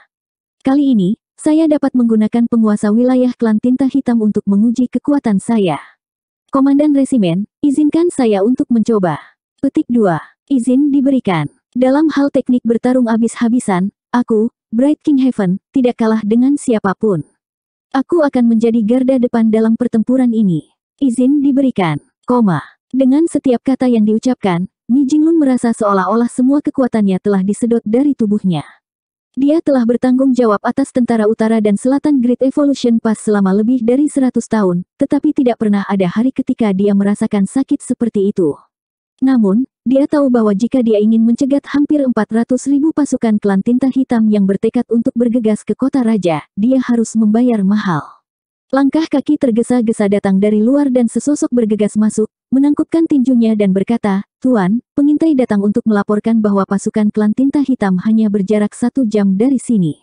Kali ini, saya dapat menggunakan penguasa wilayah klan tinta hitam untuk menguji kekuatan saya. Komandan Resimen, izinkan saya untuk mencoba. Petik 2. Izin diberikan. Dalam hal teknik bertarung habis-habisan, aku, Bright King Heaven, tidak kalah dengan siapapun. Aku akan menjadi garda depan dalam pertempuran ini. Izin diberikan. Koma. Dengan setiap kata yang diucapkan, Lun merasa seolah-olah semua kekuatannya telah disedot dari tubuhnya. Dia telah bertanggung jawab atas tentara utara dan selatan Great Evolution Pass selama lebih dari 100 tahun, tetapi tidak pernah ada hari ketika dia merasakan sakit seperti itu. Namun, dia tahu bahwa jika dia ingin mencegat hampir 400 ribu pasukan klan tinta hitam yang bertekad untuk bergegas ke kota raja, dia harus membayar mahal. Langkah kaki tergesa-gesa datang dari luar dan sesosok bergegas masuk, menangkupkan tinjunya dan berkata, Tuan, pengintai datang untuk melaporkan bahwa pasukan klan tinta hitam hanya berjarak satu jam dari sini.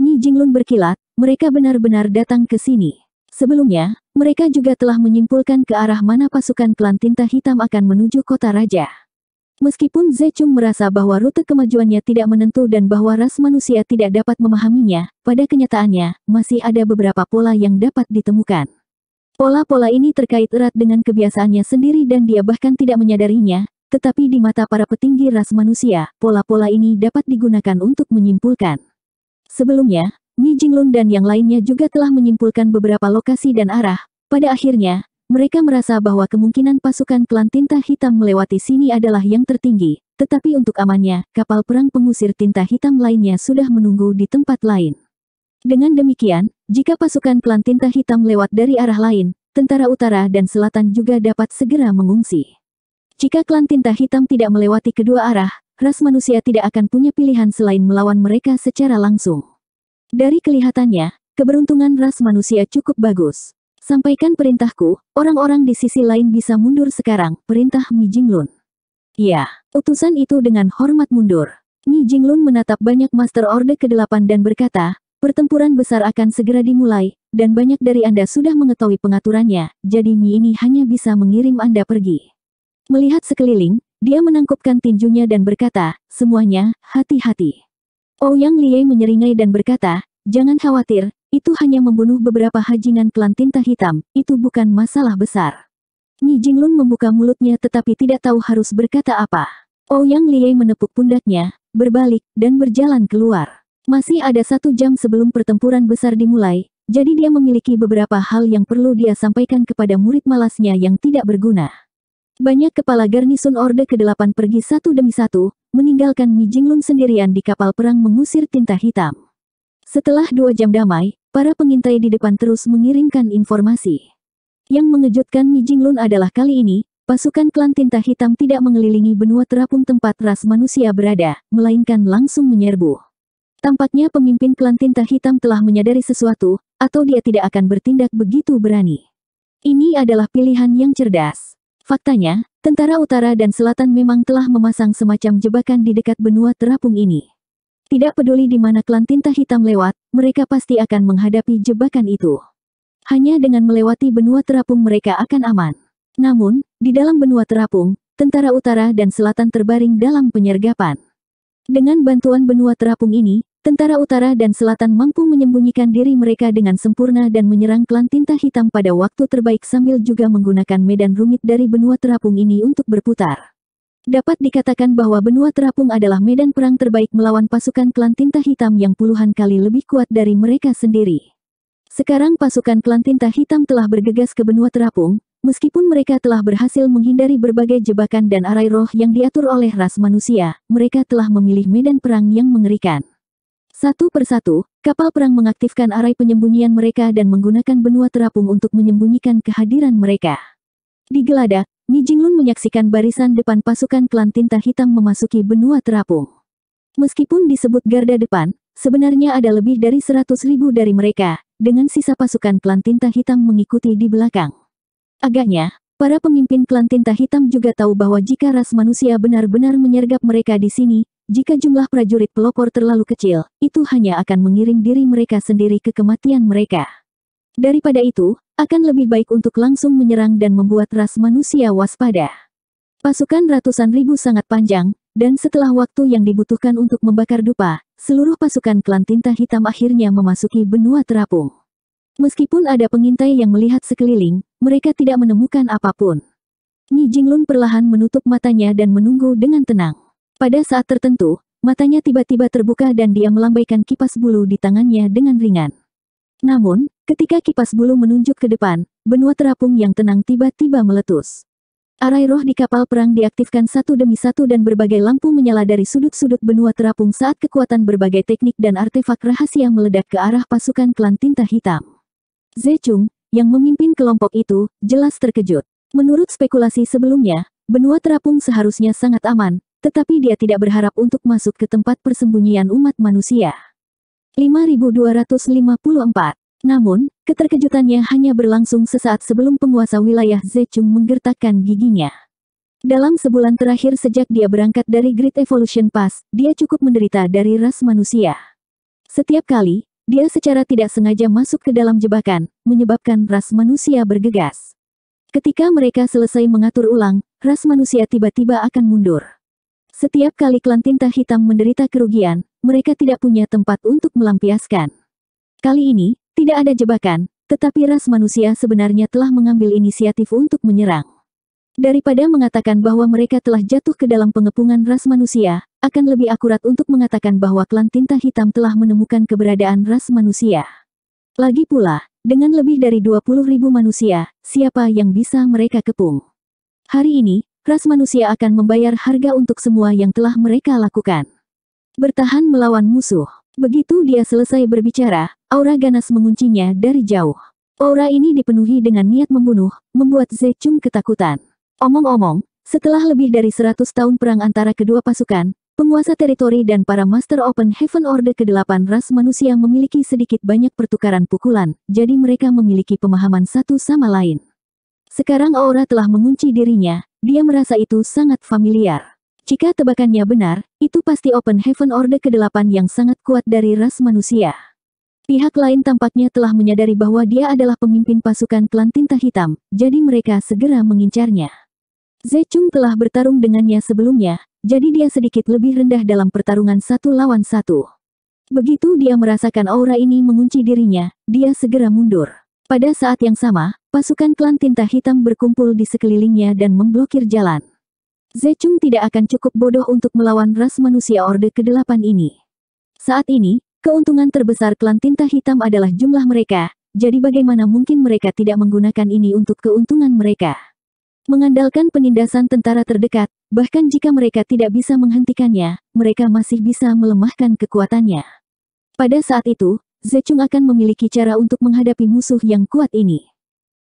Nyi Jinglun berkilat, mereka benar-benar datang ke sini. Sebelumnya, mereka juga telah menyimpulkan ke arah mana pasukan klan tinta hitam akan menuju kota raja. Meskipun Zechung merasa bahwa rute kemajuannya tidak menentu dan bahwa ras manusia tidak dapat memahaminya, pada kenyataannya, masih ada beberapa pola yang dapat ditemukan. Pola-pola ini terkait erat dengan kebiasaannya sendiri dan dia bahkan tidak menyadarinya, tetapi di mata para petinggi ras manusia, pola-pola ini dapat digunakan untuk menyimpulkan. Sebelumnya, Mi Jinglun dan yang lainnya juga telah menyimpulkan beberapa lokasi dan arah. Pada akhirnya, mereka merasa bahwa kemungkinan pasukan klan tinta hitam melewati sini adalah yang tertinggi, tetapi untuk amannya, kapal perang pengusir tinta hitam lainnya sudah menunggu di tempat lain. Dengan demikian, jika pasukan klan tinta hitam lewat dari arah lain, tentara utara dan selatan juga dapat segera mengungsi. Jika klan tinta hitam tidak melewati kedua arah, ras manusia tidak akan punya pilihan selain melawan mereka secara langsung. Dari kelihatannya, keberuntungan ras manusia cukup bagus. Sampaikan perintahku, orang-orang di sisi lain bisa mundur sekarang, perintah Mi Lun. Ya, utusan itu dengan hormat mundur. Mi Lun menatap banyak Master Order ke-8 dan berkata, Pertempuran besar akan segera dimulai, dan banyak dari Anda sudah mengetahui pengaturannya, jadi Mi ini hanya bisa mengirim Anda pergi. Melihat sekeliling, dia menangkupkan tinjunya dan berkata, semuanya, hati-hati. Ouyang oh, Liye menyeringai dan berkata, jangan khawatir, itu hanya membunuh beberapa hajingan klan tinta hitam, itu bukan masalah besar. Mi Jinglun membuka mulutnya tetapi tidak tahu harus berkata apa. Ouyang oh, Liye menepuk pundaknya, berbalik, dan berjalan keluar. Masih ada satu jam sebelum pertempuran besar dimulai, jadi dia memiliki beberapa hal yang perlu dia sampaikan kepada murid malasnya yang tidak berguna. Banyak kepala garnisun Orde ke-8 pergi satu demi satu, meninggalkan Mi Jinglun sendirian di kapal perang mengusir tinta hitam. Setelah dua jam damai, para pengintai di depan terus mengirimkan informasi. Yang mengejutkan Mi Jinglun adalah kali ini, pasukan klan tinta hitam tidak mengelilingi benua terapung tempat ras manusia berada, melainkan langsung menyerbu. Tampaknya pemimpin klan tinta hitam telah menyadari sesuatu, atau dia tidak akan bertindak begitu berani. Ini adalah pilihan yang cerdas. Faktanya, tentara utara dan selatan memang telah memasang semacam jebakan di dekat benua terapung ini. Tidak peduli di mana klan tinta hitam lewat, mereka pasti akan menghadapi jebakan itu. Hanya dengan melewati benua terapung mereka akan aman. Namun, di dalam benua terapung, tentara utara dan selatan terbaring dalam penyergapan. Dengan bantuan benua terapung ini, tentara utara dan selatan mampu menyembunyikan diri mereka dengan sempurna dan menyerang klan tinta hitam pada waktu terbaik sambil juga menggunakan medan rumit dari benua terapung ini untuk berputar. Dapat dikatakan bahwa benua terapung adalah medan perang terbaik melawan pasukan klan tinta hitam yang puluhan kali lebih kuat dari mereka sendiri. Sekarang pasukan klan tinta hitam telah bergegas ke benua terapung, Meskipun mereka telah berhasil menghindari berbagai jebakan dan arai roh yang diatur oleh ras manusia, mereka telah memilih medan perang yang mengerikan. Satu persatu, kapal perang mengaktifkan arai penyembunyian mereka dan menggunakan benua terapung untuk menyembunyikan kehadiran mereka. Di Gelada, Jinglun menyaksikan barisan depan pasukan klan tinta hitam memasuki benua terapung. Meskipun disebut garda depan, sebenarnya ada lebih dari 100 ribu dari mereka, dengan sisa pasukan klan tinta hitam mengikuti di belakang. Agaknya, para pemimpin klan tinta hitam juga tahu bahwa jika ras manusia benar-benar menyergap mereka di sini, jika jumlah prajurit pelopor terlalu kecil, itu hanya akan mengiring diri mereka sendiri ke kematian mereka. Daripada itu, akan lebih baik untuk langsung menyerang dan membuat ras manusia waspada. Pasukan ratusan ribu sangat panjang, dan setelah waktu yang dibutuhkan untuk membakar dupa, seluruh pasukan klan tinta hitam akhirnya memasuki benua terapung. Meskipun ada pengintai yang melihat sekeliling, mereka tidak menemukan apapun. Nyi Jinglun perlahan menutup matanya dan menunggu dengan tenang. Pada saat tertentu, matanya tiba-tiba terbuka dan dia melambaikan kipas bulu di tangannya dengan ringan. Namun, ketika kipas bulu menunjuk ke depan, benua terapung yang tenang tiba-tiba meletus. Arai roh di kapal perang diaktifkan satu demi satu dan berbagai lampu menyala dari sudut-sudut benua terapung saat kekuatan berbagai teknik dan artefak rahasia meledak ke arah pasukan klan tinta hitam. Zechung, yang memimpin kelompok itu, jelas terkejut. Menurut spekulasi sebelumnya, benua terapung seharusnya sangat aman, tetapi dia tidak berharap untuk masuk ke tempat persembunyian umat manusia. 5254 Namun, keterkejutannya hanya berlangsung sesaat sebelum penguasa wilayah Zechung menggertakkan giginya. Dalam sebulan terakhir sejak dia berangkat dari Great Evolution Pass, dia cukup menderita dari ras manusia. Setiap kali, dia secara tidak sengaja masuk ke dalam jebakan, menyebabkan ras manusia bergegas. Ketika mereka selesai mengatur ulang, ras manusia tiba-tiba akan mundur. Setiap kali klan tinta hitam menderita kerugian, mereka tidak punya tempat untuk melampiaskan. Kali ini, tidak ada jebakan, tetapi ras manusia sebenarnya telah mengambil inisiatif untuk menyerang. Daripada mengatakan bahwa mereka telah jatuh ke dalam pengepungan ras manusia, akan lebih akurat untuk mengatakan bahwa klan tinta hitam telah menemukan keberadaan ras manusia. Lagi pula, dengan lebih dari 20.000 manusia, siapa yang bisa mereka kepung? Hari ini, ras manusia akan membayar harga untuk semua yang telah mereka lakukan. Bertahan melawan musuh. Begitu dia selesai berbicara, aura ganas menguncinya dari jauh. Aura ini dipenuhi dengan niat membunuh, membuat Zechung ketakutan. Omong-omong, setelah lebih dari 100 tahun perang antara kedua pasukan, penguasa teritori dan para Master Open Heaven Order ke-8 ras manusia memiliki sedikit banyak pertukaran pukulan, jadi mereka memiliki pemahaman satu sama lain. Sekarang aura telah mengunci dirinya, dia merasa itu sangat familiar. Jika tebakannya benar, itu pasti Open Heaven Order ke-8 yang sangat kuat dari ras manusia. Pihak lain tampaknya telah menyadari bahwa dia adalah pemimpin pasukan klan tinta hitam, jadi mereka segera mengincarnya. Zechung telah bertarung dengannya sebelumnya, jadi dia sedikit lebih rendah dalam pertarungan satu lawan satu. Begitu dia merasakan aura ini mengunci dirinya, dia segera mundur. Pada saat yang sama, pasukan klan tinta hitam berkumpul di sekelilingnya dan memblokir jalan. Zecung tidak akan cukup bodoh untuk melawan ras manusia Orde ke-8 ini. Saat ini, keuntungan terbesar klan tinta hitam adalah jumlah mereka, jadi bagaimana mungkin mereka tidak menggunakan ini untuk keuntungan mereka. Mengandalkan penindasan tentara terdekat, bahkan jika mereka tidak bisa menghentikannya, mereka masih bisa melemahkan kekuatannya. Pada saat itu, Zechung akan memiliki cara untuk menghadapi musuh yang kuat ini.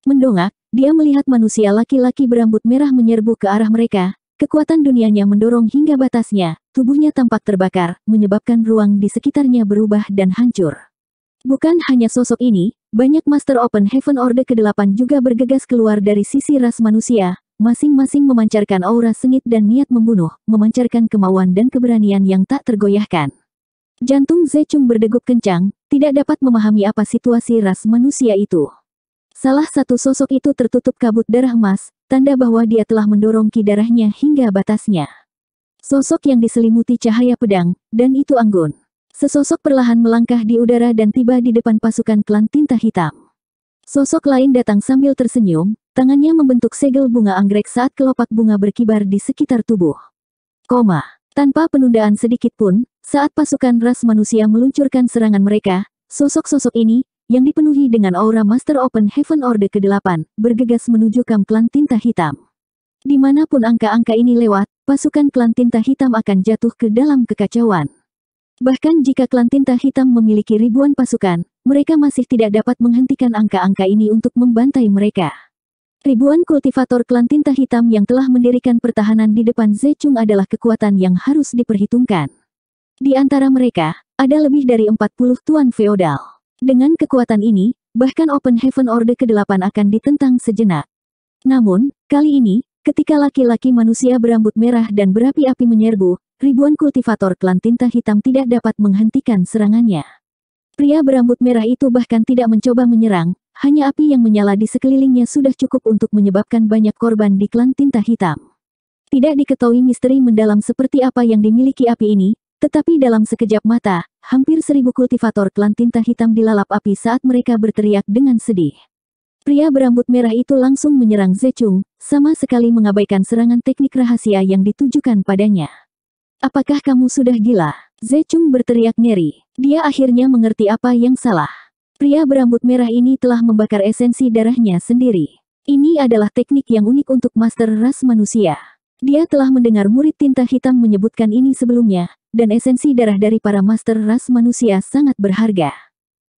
Mendongak, dia melihat manusia laki-laki berambut merah menyerbu ke arah mereka, kekuatan dunianya mendorong hingga batasnya, tubuhnya tampak terbakar, menyebabkan ruang di sekitarnya berubah dan hancur. Bukan hanya sosok ini, banyak Master Open Heaven Order ke-8 juga bergegas keluar dari sisi ras manusia, masing-masing memancarkan aura sengit dan niat membunuh, memancarkan kemauan dan keberanian yang tak tergoyahkan. Jantung Zechung berdegup kencang, tidak dapat memahami apa situasi ras manusia itu. Salah satu sosok itu tertutup kabut darah emas, tanda bahwa dia telah mendorong ki darahnya hingga batasnya. Sosok yang diselimuti cahaya pedang, dan itu Anggun. Sesosok perlahan melangkah di udara dan tiba di depan pasukan klan tinta hitam. Sosok lain datang sambil tersenyum, tangannya membentuk segel bunga anggrek saat kelopak bunga berkibar di sekitar tubuh. Koma, tanpa penundaan sedikit pun, saat pasukan ras manusia meluncurkan serangan mereka, sosok-sosok ini, yang dipenuhi dengan aura Master Open Heaven Order ke-8, bergegas menuju kamp klan tinta hitam. Dimanapun angka-angka ini lewat, pasukan klan tinta hitam akan jatuh ke dalam kekacauan. Bahkan jika klan tinta hitam memiliki ribuan pasukan, mereka masih tidak dapat menghentikan angka-angka ini untuk membantai mereka. Ribuan kultivator klan tinta hitam yang telah mendirikan pertahanan di depan Zechung adalah kekuatan yang harus diperhitungkan. Di antara mereka, ada lebih dari 40 tuan feodal. Dengan kekuatan ini, bahkan Open Heaven Order ke-8 akan ditentang sejenak. Namun, kali ini, ketika laki-laki manusia berambut merah dan berapi-api menyerbu, ribuan kultivator klan tinta hitam tidak dapat menghentikan serangannya. Pria berambut merah itu bahkan tidak mencoba menyerang, hanya api yang menyala di sekelilingnya sudah cukup untuk menyebabkan banyak korban di klan tinta hitam. Tidak diketahui misteri mendalam seperti apa yang dimiliki api ini, tetapi dalam sekejap mata, hampir seribu kultivator klan tinta hitam dilalap api saat mereka berteriak dengan sedih. Pria berambut merah itu langsung menyerang Zecung, sama sekali mengabaikan serangan teknik rahasia yang ditujukan padanya. Apakah kamu sudah gila? Zecung berteriak ngeri. Dia akhirnya mengerti apa yang salah. Pria berambut merah ini telah membakar esensi darahnya sendiri. Ini adalah teknik yang unik untuk master ras manusia. Dia telah mendengar murid tinta hitam menyebutkan ini sebelumnya, dan esensi darah dari para master ras manusia sangat berharga.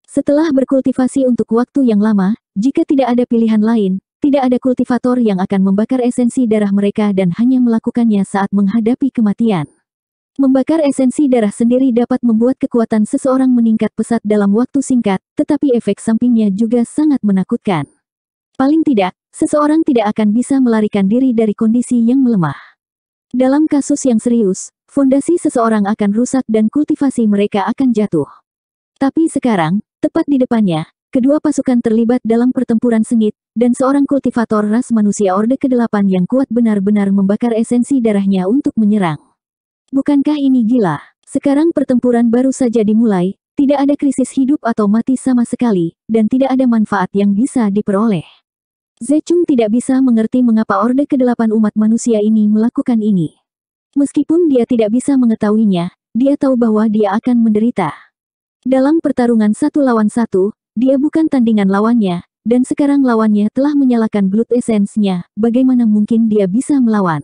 Setelah berkultivasi untuk waktu yang lama, jika tidak ada pilihan lain, tidak ada kultivator yang akan membakar esensi darah mereka dan hanya melakukannya saat menghadapi kematian. Membakar esensi darah sendiri dapat membuat kekuatan seseorang meningkat pesat dalam waktu singkat, tetapi efek sampingnya juga sangat menakutkan. Paling tidak, seseorang tidak akan bisa melarikan diri dari kondisi yang melemah. Dalam kasus yang serius, fondasi seseorang akan rusak dan kultivasi mereka akan jatuh. Tapi sekarang, tepat di depannya, kedua pasukan terlibat dalam pertempuran sengit, dan seorang kultivator ras manusia Orde ke-8 yang kuat benar-benar membakar esensi darahnya untuk menyerang. Bukankah ini gila? Sekarang pertempuran baru saja dimulai, tidak ada krisis hidup atau mati sama sekali, dan tidak ada manfaat yang bisa diperoleh. Zechung tidak bisa mengerti mengapa Orde ke-8 umat manusia ini melakukan ini. Meskipun dia tidak bisa mengetahuinya, dia tahu bahwa dia akan menderita. Dalam pertarungan satu lawan satu, dia bukan tandingan lawannya, dan sekarang lawannya telah menyalakan blood essence-nya, bagaimana mungkin dia bisa melawan?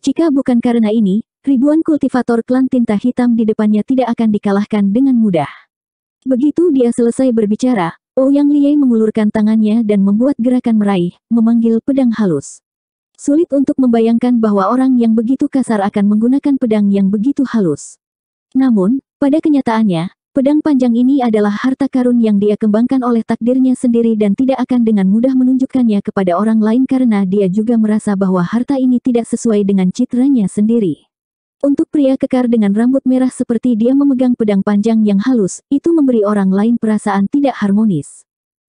Jika bukan karena ini, ribuan kultivator klan tinta hitam di depannya tidak akan dikalahkan dengan mudah. Begitu dia selesai berbicara, Ouyang Liye mengulurkan tangannya dan membuat gerakan meraih, memanggil pedang halus. Sulit untuk membayangkan bahwa orang yang begitu kasar akan menggunakan pedang yang begitu halus. Namun, pada kenyataannya, pedang panjang ini adalah harta karun yang dia kembangkan oleh takdirnya sendiri dan tidak akan dengan mudah menunjukkannya kepada orang lain karena dia juga merasa bahwa harta ini tidak sesuai dengan citranya sendiri. Untuk pria kekar dengan rambut merah seperti dia memegang pedang panjang yang halus, itu memberi orang lain perasaan tidak harmonis.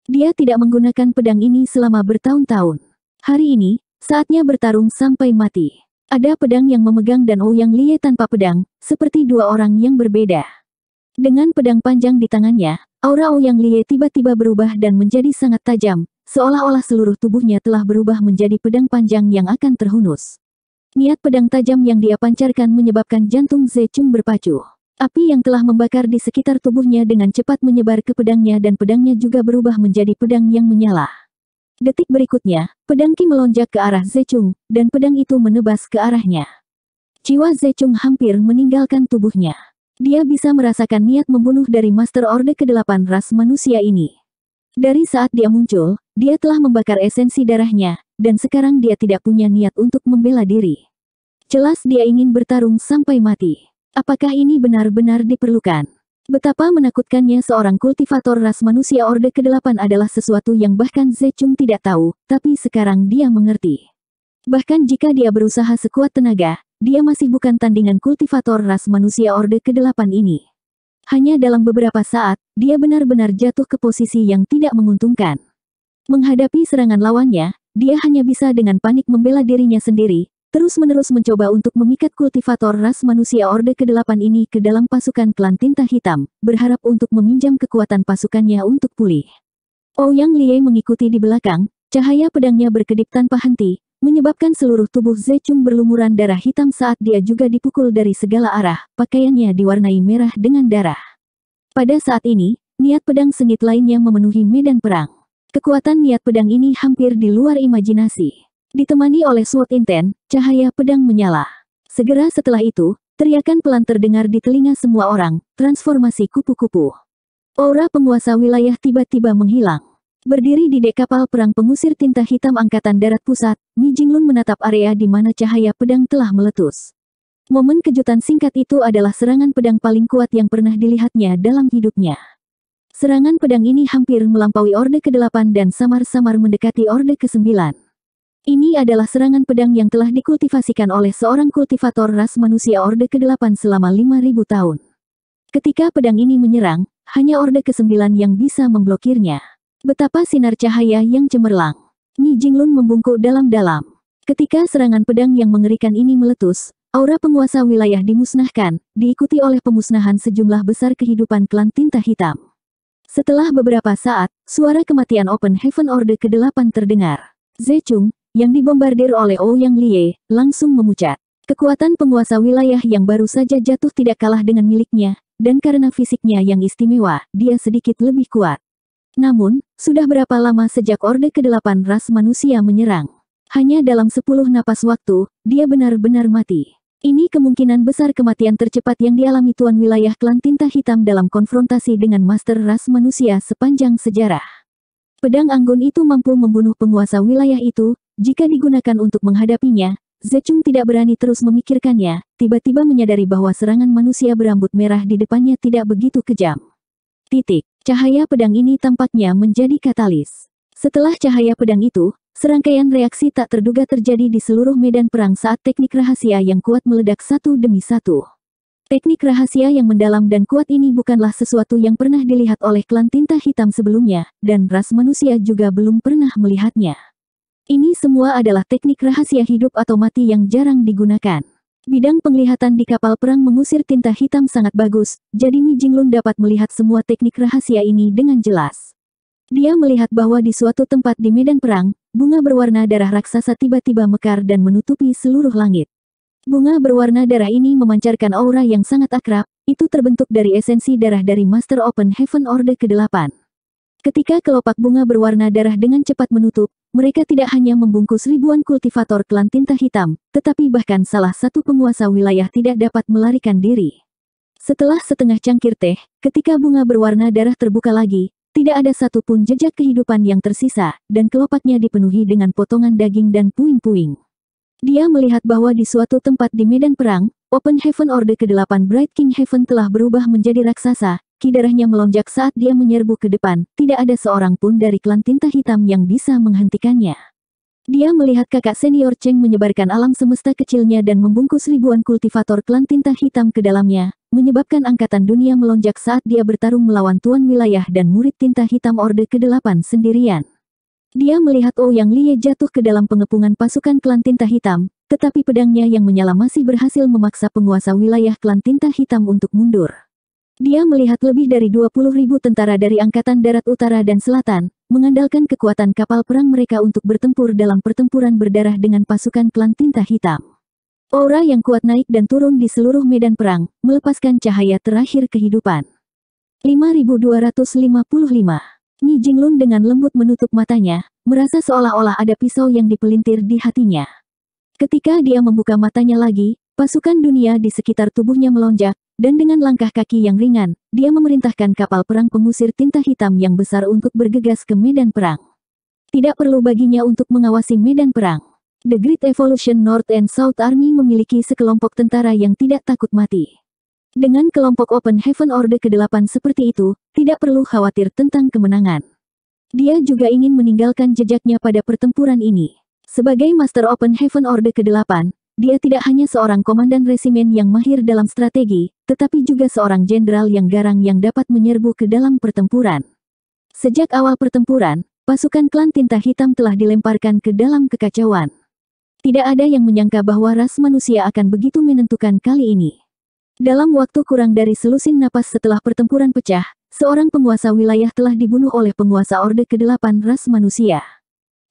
Dia tidak menggunakan pedang ini selama bertahun-tahun. Hari ini, Saatnya bertarung sampai mati. Ada pedang yang memegang dan Ouyang Yang Liye tanpa pedang, seperti dua orang yang berbeda. Dengan pedang panjang di tangannya, aura Ouyang Yang Liye tiba-tiba berubah dan menjadi sangat tajam, seolah-olah seluruh tubuhnya telah berubah menjadi pedang panjang yang akan terhunus. Niat pedang tajam yang dia pancarkan menyebabkan jantung Zechung berpacu. Api yang telah membakar di sekitar tubuhnya dengan cepat menyebar ke pedangnya dan pedangnya juga berubah menjadi pedang yang menyala. Detik berikutnya, pedang Qi melonjak ke arah Zechung, dan pedang itu menebas ke arahnya. Jiwa Zechung hampir meninggalkan tubuhnya. Dia bisa merasakan niat membunuh dari Master Orde ke-8 ras manusia ini. Dari saat dia muncul, dia telah membakar esensi darahnya, dan sekarang dia tidak punya niat untuk membela diri. Jelas dia ingin bertarung sampai mati. Apakah ini benar-benar diperlukan? Betapa menakutkannya seorang kultivator ras manusia Orde ke-8 adalah sesuatu yang bahkan Zecung tidak tahu, tapi sekarang dia mengerti. Bahkan jika dia berusaha sekuat tenaga, dia masih bukan tandingan kultivator ras manusia Orde ke-8 ini. Hanya dalam beberapa saat, dia benar-benar jatuh ke posisi yang tidak menguntungkan. Menghadapi serangan lawannya, dia hanya bisa dengan panik membela dirinya sendiri, terus-menerus mencoba untuk memikat kultivator ras manusia Orde ke-8 ini ke dalam pasukan klan tinta hitam, berharap untuk meminjam kekuatan pasukannya untuk pulih. Ouyang oh, Lie mengikuti di belakang, cahaya pedangnya berkedip tanpa henti, menyebabkan seluruh tubuh Zechung berlumuran darah hitam saat dia juga dipukul dari segala arah, pakaiannya diwarnai merah dengan darah. Pada saat ini, niat pedang sengit lainnya memenuhi medan perang. Kekuatan niat pedang ini hampir di luar imajinasi. Ditemani oleh sword inten, cahaya pedang menyala. Segera setelah itu, teriakan pelan terdengar di telinga semua orang, transformasi kupu-kupu. Aura penguasa wilayah tiba-tiba menghilang. Berdiri di dek kapal perang pengusir tinta hitam Angkatan Darat Pusat, Mi Jinglun menatap area di mana cahaya pedang telah meletus. Momen kejutan singkat itu adalah serangan pedang paling kuat yang pernah dilihatnya dalam hidupnya. Serangan pedang ini hampir melampaui Orde ke-8 dan samar-samar mendekati Orde ke-9. Ini adalah serangan pedang yang telah dikultivasikan oleh seorang kultivator ras manusia Orde ke-8 selama 5.000 tahun. Ketika pedang ini menyerang, hanya Orde ke-9 yang bisa memblokirnya. Betapa sinar cahaya yang cemerlang. Ni Jinglun membungkuk dalam-dalam. Ketika serangan pedang yang mengerikan ini meletus, aura penguasa wilayah dimusnahkan, diikuti oleh pemusnahan sejumlah besar kehidupan klan tinta hitam. Setelah beberapa saat, suara kematian Open Heaven Orde ke-8 terdengar. Zechung, yang dibombardir oleh Ouyang Liye, langsung memucat. Kekuatan penguasa wilayah yang baru saja jatuh tidak kalah dengan miliknya, dan karena fisiknya yang istimewa, dia sedikit lebih kuat. Namun, sudah berapa lama sejak Orde ke-8 ras manusia menyerang? Hanya dalam 10 napas waktu, dia benar-benar mati. Ini kemungkinan besar kematian tercepat yang dialami Tuan Wilayah Klan Tinta Hitam dalam konfrontasi dengan Master Ras Manusia sepanjang sejarah. Pedang Anggun itu mampu membunuh penguasa wilayah itu, jika digunakan untuk menghadapinya, Zecung tidak berani terus memikirkannya, tiba-tiba menyadari bahwa serangan manusia berambut merah di depannya tidak begitu kejam. Titik. Cahaya pedang ini tampaknya menjadi katalis. Setelah cahaya pedang itu, serangkaian reaksi tak terduga terjadi di seluruh medan perang saat teknik rahasia yang kuat meledak satu demi satu. Teknik rahasia yang mendalam dan kuat ini bukanlah sesuatu yang pernah dilihat oleh klan tinta hitam sebelumnya, dan ras manusia juga belum pernah melihatnya. Ini semua adalah teknik rahasia hidup atau mati yang jarang digunakan. Bidang penglihatan di kapal perang mengusir tinta hitam sangat bagus, jadi Mi Jinglun dapat melihat semua teknik rahasia ini dengan jelas. Dia melihat bahwa di suatu tempat di medan perang, bunga berwarna darah raksasa tiba-tiba mekar dan menutupi seluruh langit. Bunga berwarna darah ini memancarkan aura yang sangat akrab, itu terbentuk dari esensi darah dari Master Open Heaven Order ke-8. Ketika kelopak bunga berwarna darah dengan cepat menutup, mereka tidak hanya membungkus ribuan kultivator klan tinta hitam, tetapi bahkan salah satu penguasa wilayah tidak dapat melarikan diri. Setelah setengah cangkir teh, ketika bunga berwarna darah terbuka lagi, tidak ada satupun jejak kehidupan yang tersisa, dan kelopaknya dipenuhi dengan potongan daging dan puing-puing. Dia melihat bahwa di suatu tempat di medan perang, Open Heaven Order ke-8 Bright King Heaven telah berubah menjadi raksasa, ki melonjak saat dia menyerbu ke depan, tidak ada seorang pun dari klan tinta hitam yang bisa menghentikannya. Dia melihat kakak senior Cheng menyebarkan alam semesta kecilnya dan membungkus ribuan kultivator klan tinta hitam ke dalamnya, menyebabkan angkatan dunia melonjak saat dia bertarung melawan tuan wilayah dan murid tinta hitam Orde ke-8 sendirian. Dia melihat Ouyang oh Yang Liye jatuh ke dalam pengepungan pasukan klan tinta hitam, tetapi pedangnya yang menyala masih berhasil memaksa penguasa wilayah klan tinta hitam untuk mundur. Dia melihat lebih dari 20 ribu tentara dari Angkatan Darat Utara dan Selatan, mengandalkan kekuatan kapal perang mereka untuk bertempur dalam pertempuran berdarah dengan pasukan klan tinta hitam. Aura yang kuat naik dan turun di seluruh medan perang, melepaskan cahaya terakhir kehidupan. 5255 Ni Jinglun dengan lembut menutup matanya, merasa seolah-olah ada pisau yang dipelintir di hatinya. Ketika dia membuka matanya lagi, pasukan dunia di sekitar tubuhnya melonjak, dan dengan langkah kaki yang ringan, dia memerintahkan kapal perang pengusir tinta hitam yang besar untuk bergegas ke medan perang. Tidak perlu baginya untuk mengawasi medan perang. The Great Evolution North and South Army memiliki sekelompok tentara yang tidak takut mati. Dengan kelompok Open Heaven Order ke-8 seperti itu, tidak perlu khawatir tentang kemenangan. Dia juga ingin meninggalkan jejaknya pada pertempuran ini. Sebagai Master Open Heaven Order ke-8, dia tidak hanya seorang komandan resimen yang mahir dalam strategi, tetapi juga seorang jenderal yang garang yang dapat menyerbu ke dalam pertempuran. Sejak awal pertempuran, pasukan klan tinta hitam telah dilemparkan ke dalam kekacauan. Tidak ada yang menyangka bahwa ras manusia akan begitu menentukan kali ini. Dalam waktu kurang dari selusin napas setelah pertempuran pecah, seorang penguasa wilayah telah dibunuh oleh penguasa Orde ke-8 ras manusia.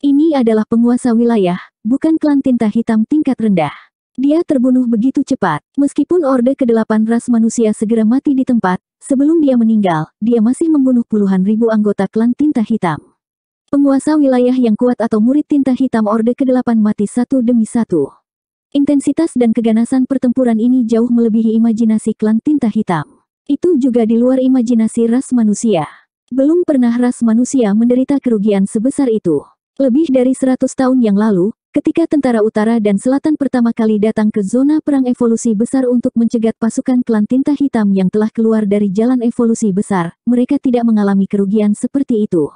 Ini adalah penguasa wilayah, bukan klan tinta hitam tingkat rendah. Dia terbunuh begitu cepat, meskipun Orde ke-8 ras manusia segera mati di tempat, sebelum dia meninggal, dia masih membunuh puluhan ribu anggota klan tinta hitam. Penguasa wilayah yang kuat atau murid tinta hitam Orde ke-8 mati satu demi satu. Intensitas dan keganasan pertempuran ini jauh melebihi imajinasi klan tinta hitam. Itu juga di luar imajinasi ras manusia. Belum pernah ras manusia menderita kerugian sebesar itu. Lebih dari 100 tahun yang lalu, ketika tentara utara dan selatan pertama kali datang ke zona perang evolusi besar untuk mencegat pasukan klan tinta hitam yang telah keluar dari jalan evolusi besar, mereka tidak mengalami kerugian seperti itu.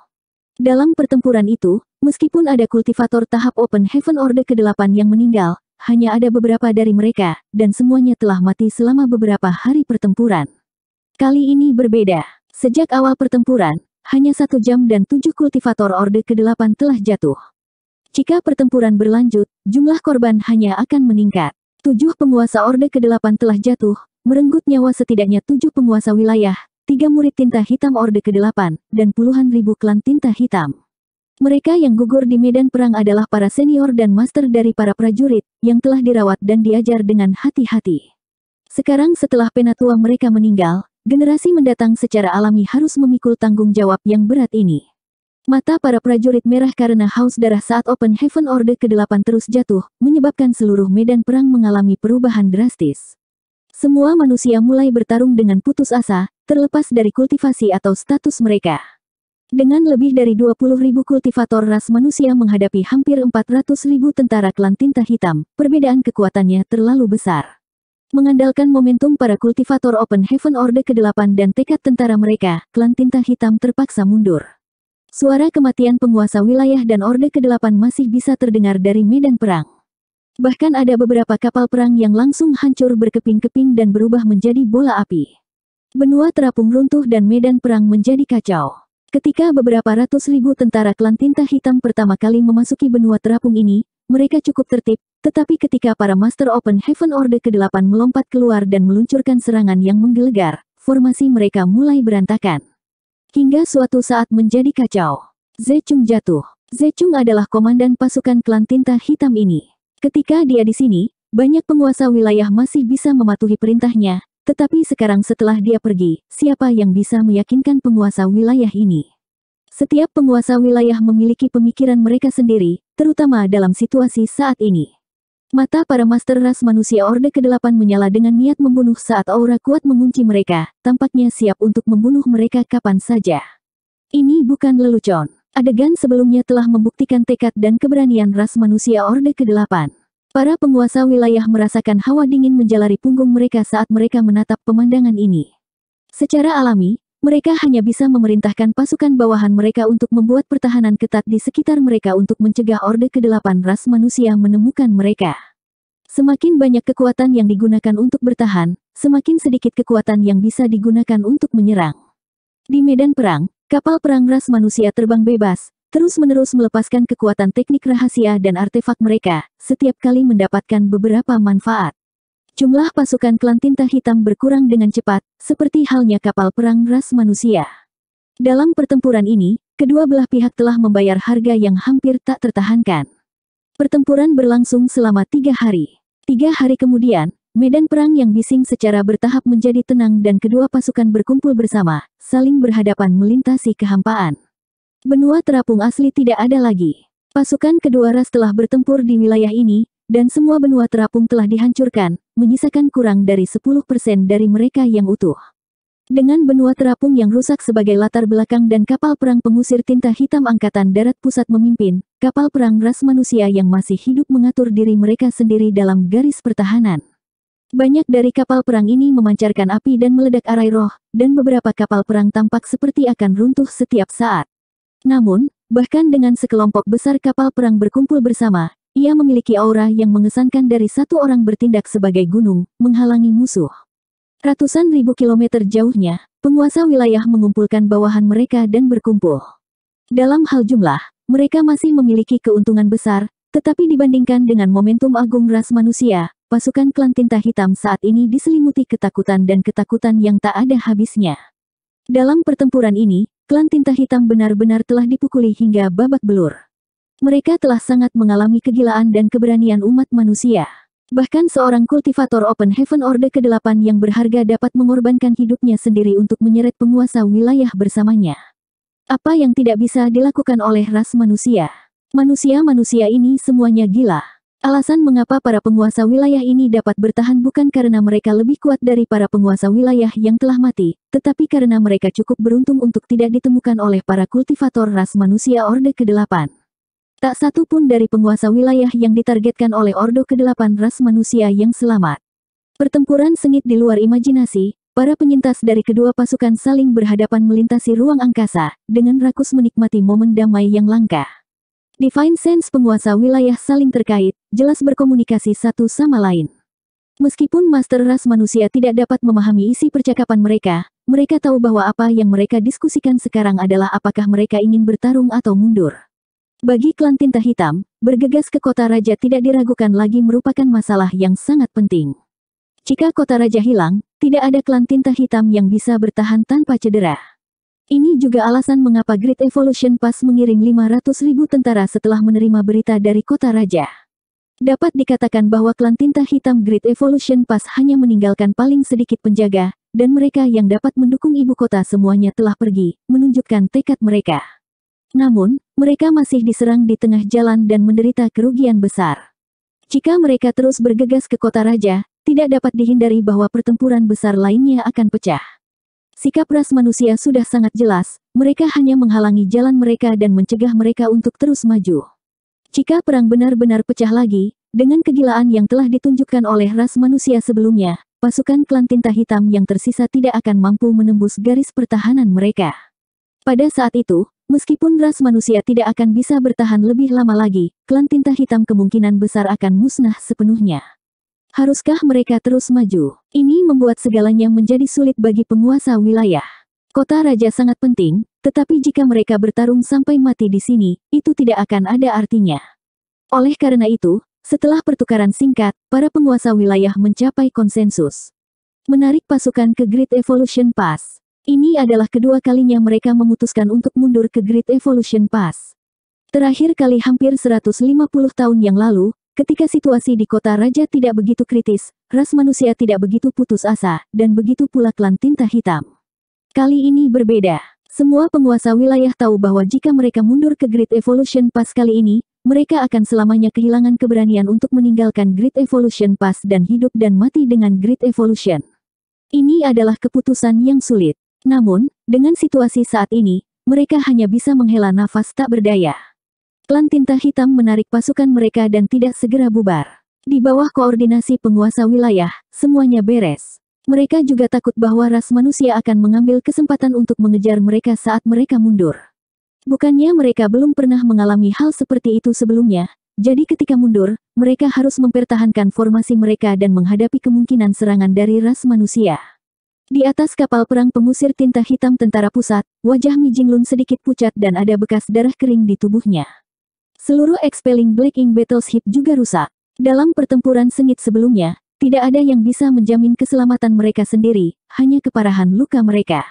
Dalam pertempuran itu, meskipun ada kultivator tahap Open Heaven Order ke-8 yang meninggal, hanya ada beberapa dari mereka, dan semuanya telah mati selama beberapa hari pertempuran. Kali ini berbeda. Sejak awal pertempuran, hanya satu jam dan tujuh kultivator Orde ke-8 telah jatuh. Jika pertempuran berlanjut, jumlah korban hanya akan meningkat. Tujuh penguasa Orde ke-8 telah jatuh, merenggut nyawa setidaknya tujuh penguasa wilayah, tiga murid tinta hitam Orde ke-8, dan puluhan ribu klan tinta hitam. Mereka yang gugur di medan perang adalah para senior dan master dari para prajurit, yang telah dirawat dan diajar dengan hati-hati. Sekarang setelah penatua mereka meninggal, Generasi mendatang secara alami harus memikul tanggung jawab yang berat ini. Mata para prajurit merah karena haus darah saat Open Heaven Order ke-8 terus jatuh, menyebabkan seluruh medan perang mengalami perubahan drastis. Semua manusia mulai bertarung dengan putus asa, terlepas dari kultivasi atau status mereka. Dengan lebih dari ribu kultivator ras manusia menghadapi hampir ribu tentara klan tinta hitam, perbedaan kekuatannya terlalu besar. Mengandalkan momentum para kultivator Open Heaven Orde ke-8 dan tekad tentara mereka, klan tinta hitam terpaksa mundur. Suara kematian penguasa wilayah dan Orde ke-8 masih bisa terdengar dari medan perang. Bahkan ada beberapa kapal perang yang langsung hancur berkeping-keping dan berubah menjadi bola api. Benua terapung runtuh dan medan perang menjadi kacau. Ketika beberapa ratus ribu tentara klan tinta hitam pertama kali memasuki benua terapung ini, mereka cukup tertib, tetapi ketika para Master Open Heaven Order ke-8 melompat keluar dan meluncurkan serangan yang menggelegar, formasi mereka mulai berantakan. Hingga suatu saat menjadi kacau. Zechung jatuh. Zechung adalah komandan pasukan klan tinta hitam ini. Ketika dia di sini, banyak penguasa wilayah masih bisa mematuhi perintahnya, tetapi sekarang setelah dia pergi, siapa yang bisa meyakinkan penguasa wilayah ini? Setiap penguasa wilayah memiliki pemikiran mereka sendiri, terutama dalam situasi saat ini. Mata para Master Ras manusia Orde ke-8 menyala dengan niat membunuh saat aura kuat mengunci mereka, tampaknya siap untuk membunuh mereka kapan saja. Ini bukan lelucon. Adegan sebelumnya telah membuktikan tekad dan keberanian ras manusia Orde ke-8. Para penguasa wilayah merasakan hawa dingin menjalari punggung mereka saat mereka menatap pemandangan ini. Secara alami, mereka hanya bisa memerintahkan pasukan bawahan mereka untuk membuat pertahanan ketat di sekitar mereka untuk mencegah Orde Kedelapan ras manusia menemukan mereka. Semakin banyak kekuatan yang digunakan untuk bertahan, semakin sedikit kekuatan yang bisa digunakan untuk menyerang. Di medan perang, kapal perang ras manusia terbang bebas, terus-menerus melepaskan kekuatan teknik rahasia dan artefak mereka, setiap kali mendapatkan beberapa manfaat. Jumlah pasukan klan tinta hitam berkurang dengan cepat, seperti halnya kapal perang ras manusia. Dalam pertempuran ini, kedua belah pihak telah membayar harga yang hampir tak tertahankan. Pertempuran berlangsung selama tiga hari. Tiga hari kemudian, medan perang yang bising secara bertahap menjadi tenang dan kedua pasukan berkumpul bersama, saling berhadapan melintasi kehampaan. Benua terapung asli tidak ada lagi. Pasukan kedua ras telah bertempur di wilayah ini, dan semua benua terapung telah dihancurkan, menyisakan kurang dari 10% dari mereka yang utuh. Dengan benua terapung yang rusak sebagai latar belakang dan kapal perang pengusir tinta hitam Angkatan Darat Pusat memimpin, kapal perang ras manusia yang masih hidup mengatur diri mereka sendiri dalam garis pertahanan. Banyak dari kapal perang ini memancarkan api dan meledak arai roh, dan beberapa kapal perang tampak seperti akan runtuh setiap saat. Namun, bahkan dengan sekelompok besar kapal perang berkumpul bersama, ia memiliki aura yang mengesankan dari satu orang bertindak sebagai gunung, menghalangi musuh. Ratusan ribu kilometer jauhnya, penguasa wilayah mengumpulkan bawahan mereka dan berkumpul. Dalam hal jumlah, mereka masih memiliki keuntungan besar, tetapi dibandingkan dengan momentum agung ras manusia, pasukan klan tinta hitam saat ini diselimuti ketakutan dan ketakutan yang tak ada habisnya. Dalam pertempuran ini, klan tinta hitam benar-benar telah dipukuli hingga babak belur. Mereka telah sangat mengalami kegilaan dan keberanian umat manusia. Bahkan seorang kultivator Open Heaven Orde ke-8 yang berharga dapat mengorbankan hidupnya sendiri untuk menyeret penguasa wilayah bersamanya. Apa yang tidak bisa dilakukan oleh ras manusia? Manusia-manusia ini semuanya gila. Alasan mengapa para penguasa wilayah ini dapat bertahan bukan karena mereka lebih kuat dari para penguasa wilayah yang telah mati, tetapi karena mereka cukup beruntung untuk tidak ditemukan oleh para kultivator ras manusia Orde ke-8. Tak satu pun dari penguasa wilayah yang ditargetkan oleh Ordo ke-8 ras manusia yang selamat. Pertempuran sengit di luar imajinasi, para penyintas dari kedua pasukan saling berhadapan melintasi ruang angkasa, dengan rakus menikmati momen damai yang langka. Divine Sense penguasa wilayah saling terkait, jelas berkomunikasi satu sama lain. Meskipun Master Ras manusia tidak dapat memahami isi percakapan mereka, mereka tahu bahwa apa yang mereka diskusikan sekarang adalah apakah mereka ingin bertarung atau mundur. Bagi klan tinta hitam, bergegas ke kota raja tidak diragukan lagi merupakan masalah yang sangat penting. Jika kota raja hilang, tidak ada klan tinta hitam yang bisa bertahan tanpa cedera. Ini juga alasan mengapa Great Evolution Pass mengirim 500 ribu tentara setelah menerima berita dari kota raja. Dapat dikatakan bahwa klan tinta hitam Great Evolution Pass hanya meninggalkan paling sedikit penjaga, dan mereka yang dapat mendukung ibu kota semuanya telah pergi, menunjukkan tekad mereka. Namun, mereka masih diserang di tengah jalan dan menderita kerugian besar. Jika mereka terus bergegas ke kota raja, tidak dapat dihindari bahwa pertempuran besar lainnya akan pecah. Sikap ras manusia sudah sangat jelas, mereka hanya menghalangi jalan mereka dan mencegah mereka untuk terus maju. Jika perang benar-benar pecah lagi, dengan kegilaan yang telah ditunjukkan oleh ras manusia sebelumnya, pasukan klan tinta hitam yang tersisa tidak akan mampu menembus garis pertahanan mereka. Pada saat itu, Meskipun ras manusia tidak akan bisa bertahan lebih lama lagi, klan tinta hitam kemungkinan besar akan musnah sepenuhnya. Haruskah mereka terus maju? Ini membuat segalanya menjadi sulit bagi penguasa wilayah. Kota raja sangat penting, tetapi jika mereka bertarung sampai mati di sini, itu tidak akan ada artinya. Oleh karena itu, setelah pertukaran singkat, para penguasa wilayah mencapai konsensus. Menarik pasukan ke Great Evolution Pass. Ini adalah kedua kalinya mereka memutuskan untuk mundur ke Great Evolution Pass. Terakhir kali hampir 150 tahun yang lalu, ketika situasi di kota raja tidak begitu kritis, ras manusia tidak begitu putus asa, dan begitu pula klan tinta hitam. Kali ini berbeda. Semua penguasa wilayah tahu bahwa jika mereka mundur ke Great Evolution Pass kali ini, mereka akan selamanya kehilangan keberanian untuk meninggalkan Great Evolution Pass dan hidup dan mati dengan Great Evolution. Ini adalah keputusan yang sulit. Namun, dengan situasi saat ini, mereka hanya bisa menghela nafas tak berdaya. Klan Tinta Hitam menarik pasukan mereka dan tidak segera bubar. Di bawah koordinasi penguasa wilayah, semuanya beres. Mereka juga takut bahwa ras manusia akan mengambil kesempatan untuk mengejar mereka saat mereka mundur. Bukannya mereka belum pernah mengalami hal seperti itu sebelumnya, jadi ketika mundur, mereka harus mempertahankan formasi mereka dan menghadapi kemungkinan serangan dari ras manusia. Di atas kapal perang pengusir tinta hitam tentara pusat, wajah Mi Jinglun sedikit pucat dan ada bekas darah kering di tubuhnya. Seluruh expelling Black Ink Hip juga rusak. Dalam pertempuran sengit sebelumnya, tidak ada yang bisa menjamin keselamatan mereka sendiri, hanya keparahan luka mereka.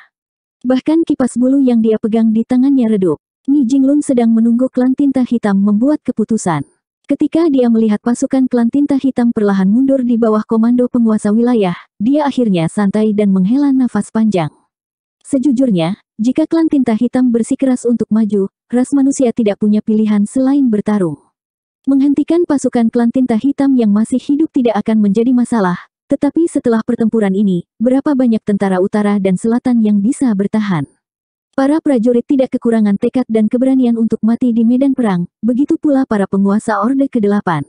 Bahkan kipas bulu yang dia pegang di tangannya redup. Mi Jinglun sedang menunggu klan tinta hitam membuat keputusan. Ketika dia melihat pasukan klan tinta hitam perlahan mundur di bawah komando penguasa wilayah, dia akhirnya santai dan menghela nafas panjang. Sejujurnya, jika klan tinta hitam bersikeras untuk maju, ras manusia tidak punya pilihan selain bertarung. Menghentikan pasukan klan tinta hitam yang masih hidup tidak akan menjadi masalah, tetapi setelah pertempuran ini, berapa banyak tentara utara dan selatan yang bisa bertahan? Para prajurit tidak kekurangan tekad dan keberanian untuk mati di medan perang, begitu pula para penguasa Orde ke-8.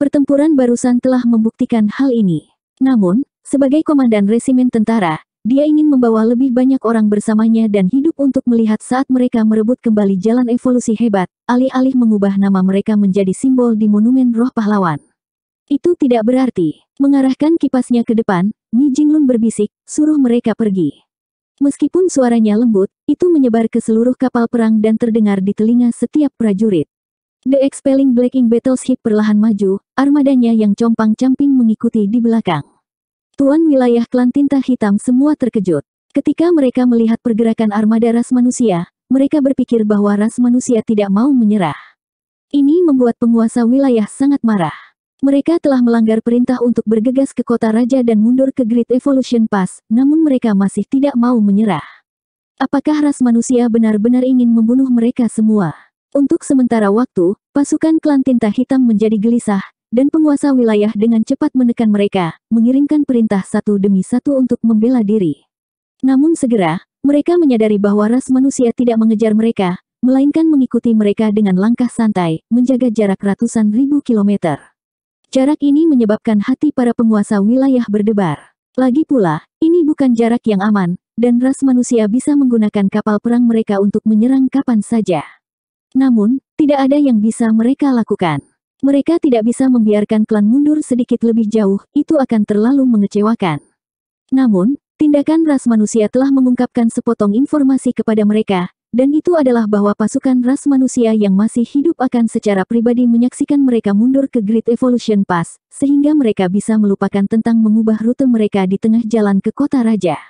Pertempuran barusan telah membuktikan hal ini. Namun, sebagai komandan resimen tentara, dia ingin membawa lebih banyak orang bersamanya dan hidup untuk melihat saat mereka merebut kembali jalan evolusi hebat, alih-alih mengubah nama mereka menjadi simbol di Monumen Roh Pahlawan. Itu tidak berarti. Mengarahkan kipasnya ke depan, Mi Jinglun berbisik, suruh mereka pergi. Meskipun suaranya lembut, itu menyebar ke seluruh kapal perang dan terdengar di telinga setiap prajurit. The Expelling Blacking Battleship perlahan maju, armadanya yang compang-camping mengikuti di belakang. Tuan wilayah klan tinta hitam semua terkejut. Ketika mereka melihat pergerakan armada ras manusia, mereka berpikir bahwa ras manusia tidak mau menyerah. Ini membuat penguasa wilayah sangat marah. Mereka telah melanggar perintah untuk bergegas ke kota raja dan mundur ke Great Evolution Pass, namun mereka masih tidak mau menyerah. Apakah ras manusia benar-benar ingin membunuh mereka semua? Untuk sementara waktu, pasukan klan tinta hitam menjadi gelisah, dan penguasa wilayah dengan cepat menekan mereka, mengirimkan perintah satu demi satu untuk membela diri. Namun segera, mereka menyadari bahwa ras manusia tidak mengejar mereka, melainkan mengikuti mereka dengan langkah santai, menjaga jarak ratusan ribu kilometer. Jarak ini menyebabkan hati para penguasa wilayah berdebar. Lagi pula, ini bukan jarak yang aman, dan ras manusia bisa menggunakan kapal perang mereka untuk menyerang kapan saja. Namun, tidak ada yang bisa mereka lakukan. Mereka tidak bisa membiarkan klan mundur sedikit lebih jauh, itu akan terlalu mengecewakan. Namun, tindakan ras manusia telah mengungkapkan sepotong informasi kepada mereka, dan itu adalah bahwa pasukan ras manusia yang masih hidup akan secara pribadi menyaksikan mereka mundur ke Great Evolution Pass, sehingga mereka bisa melupakan tentang mengubah rute mereka di tengah jalan ke kota raja.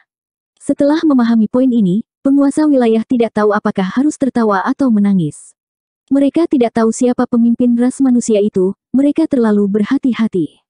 Setelah memahami poin ini, penguasa wilayah tidak tahu apakah harus tertawa atau menangis. Mereka tidak tahu siapa pemimpin ras manusia itu, mereka terlalu berhati-hati.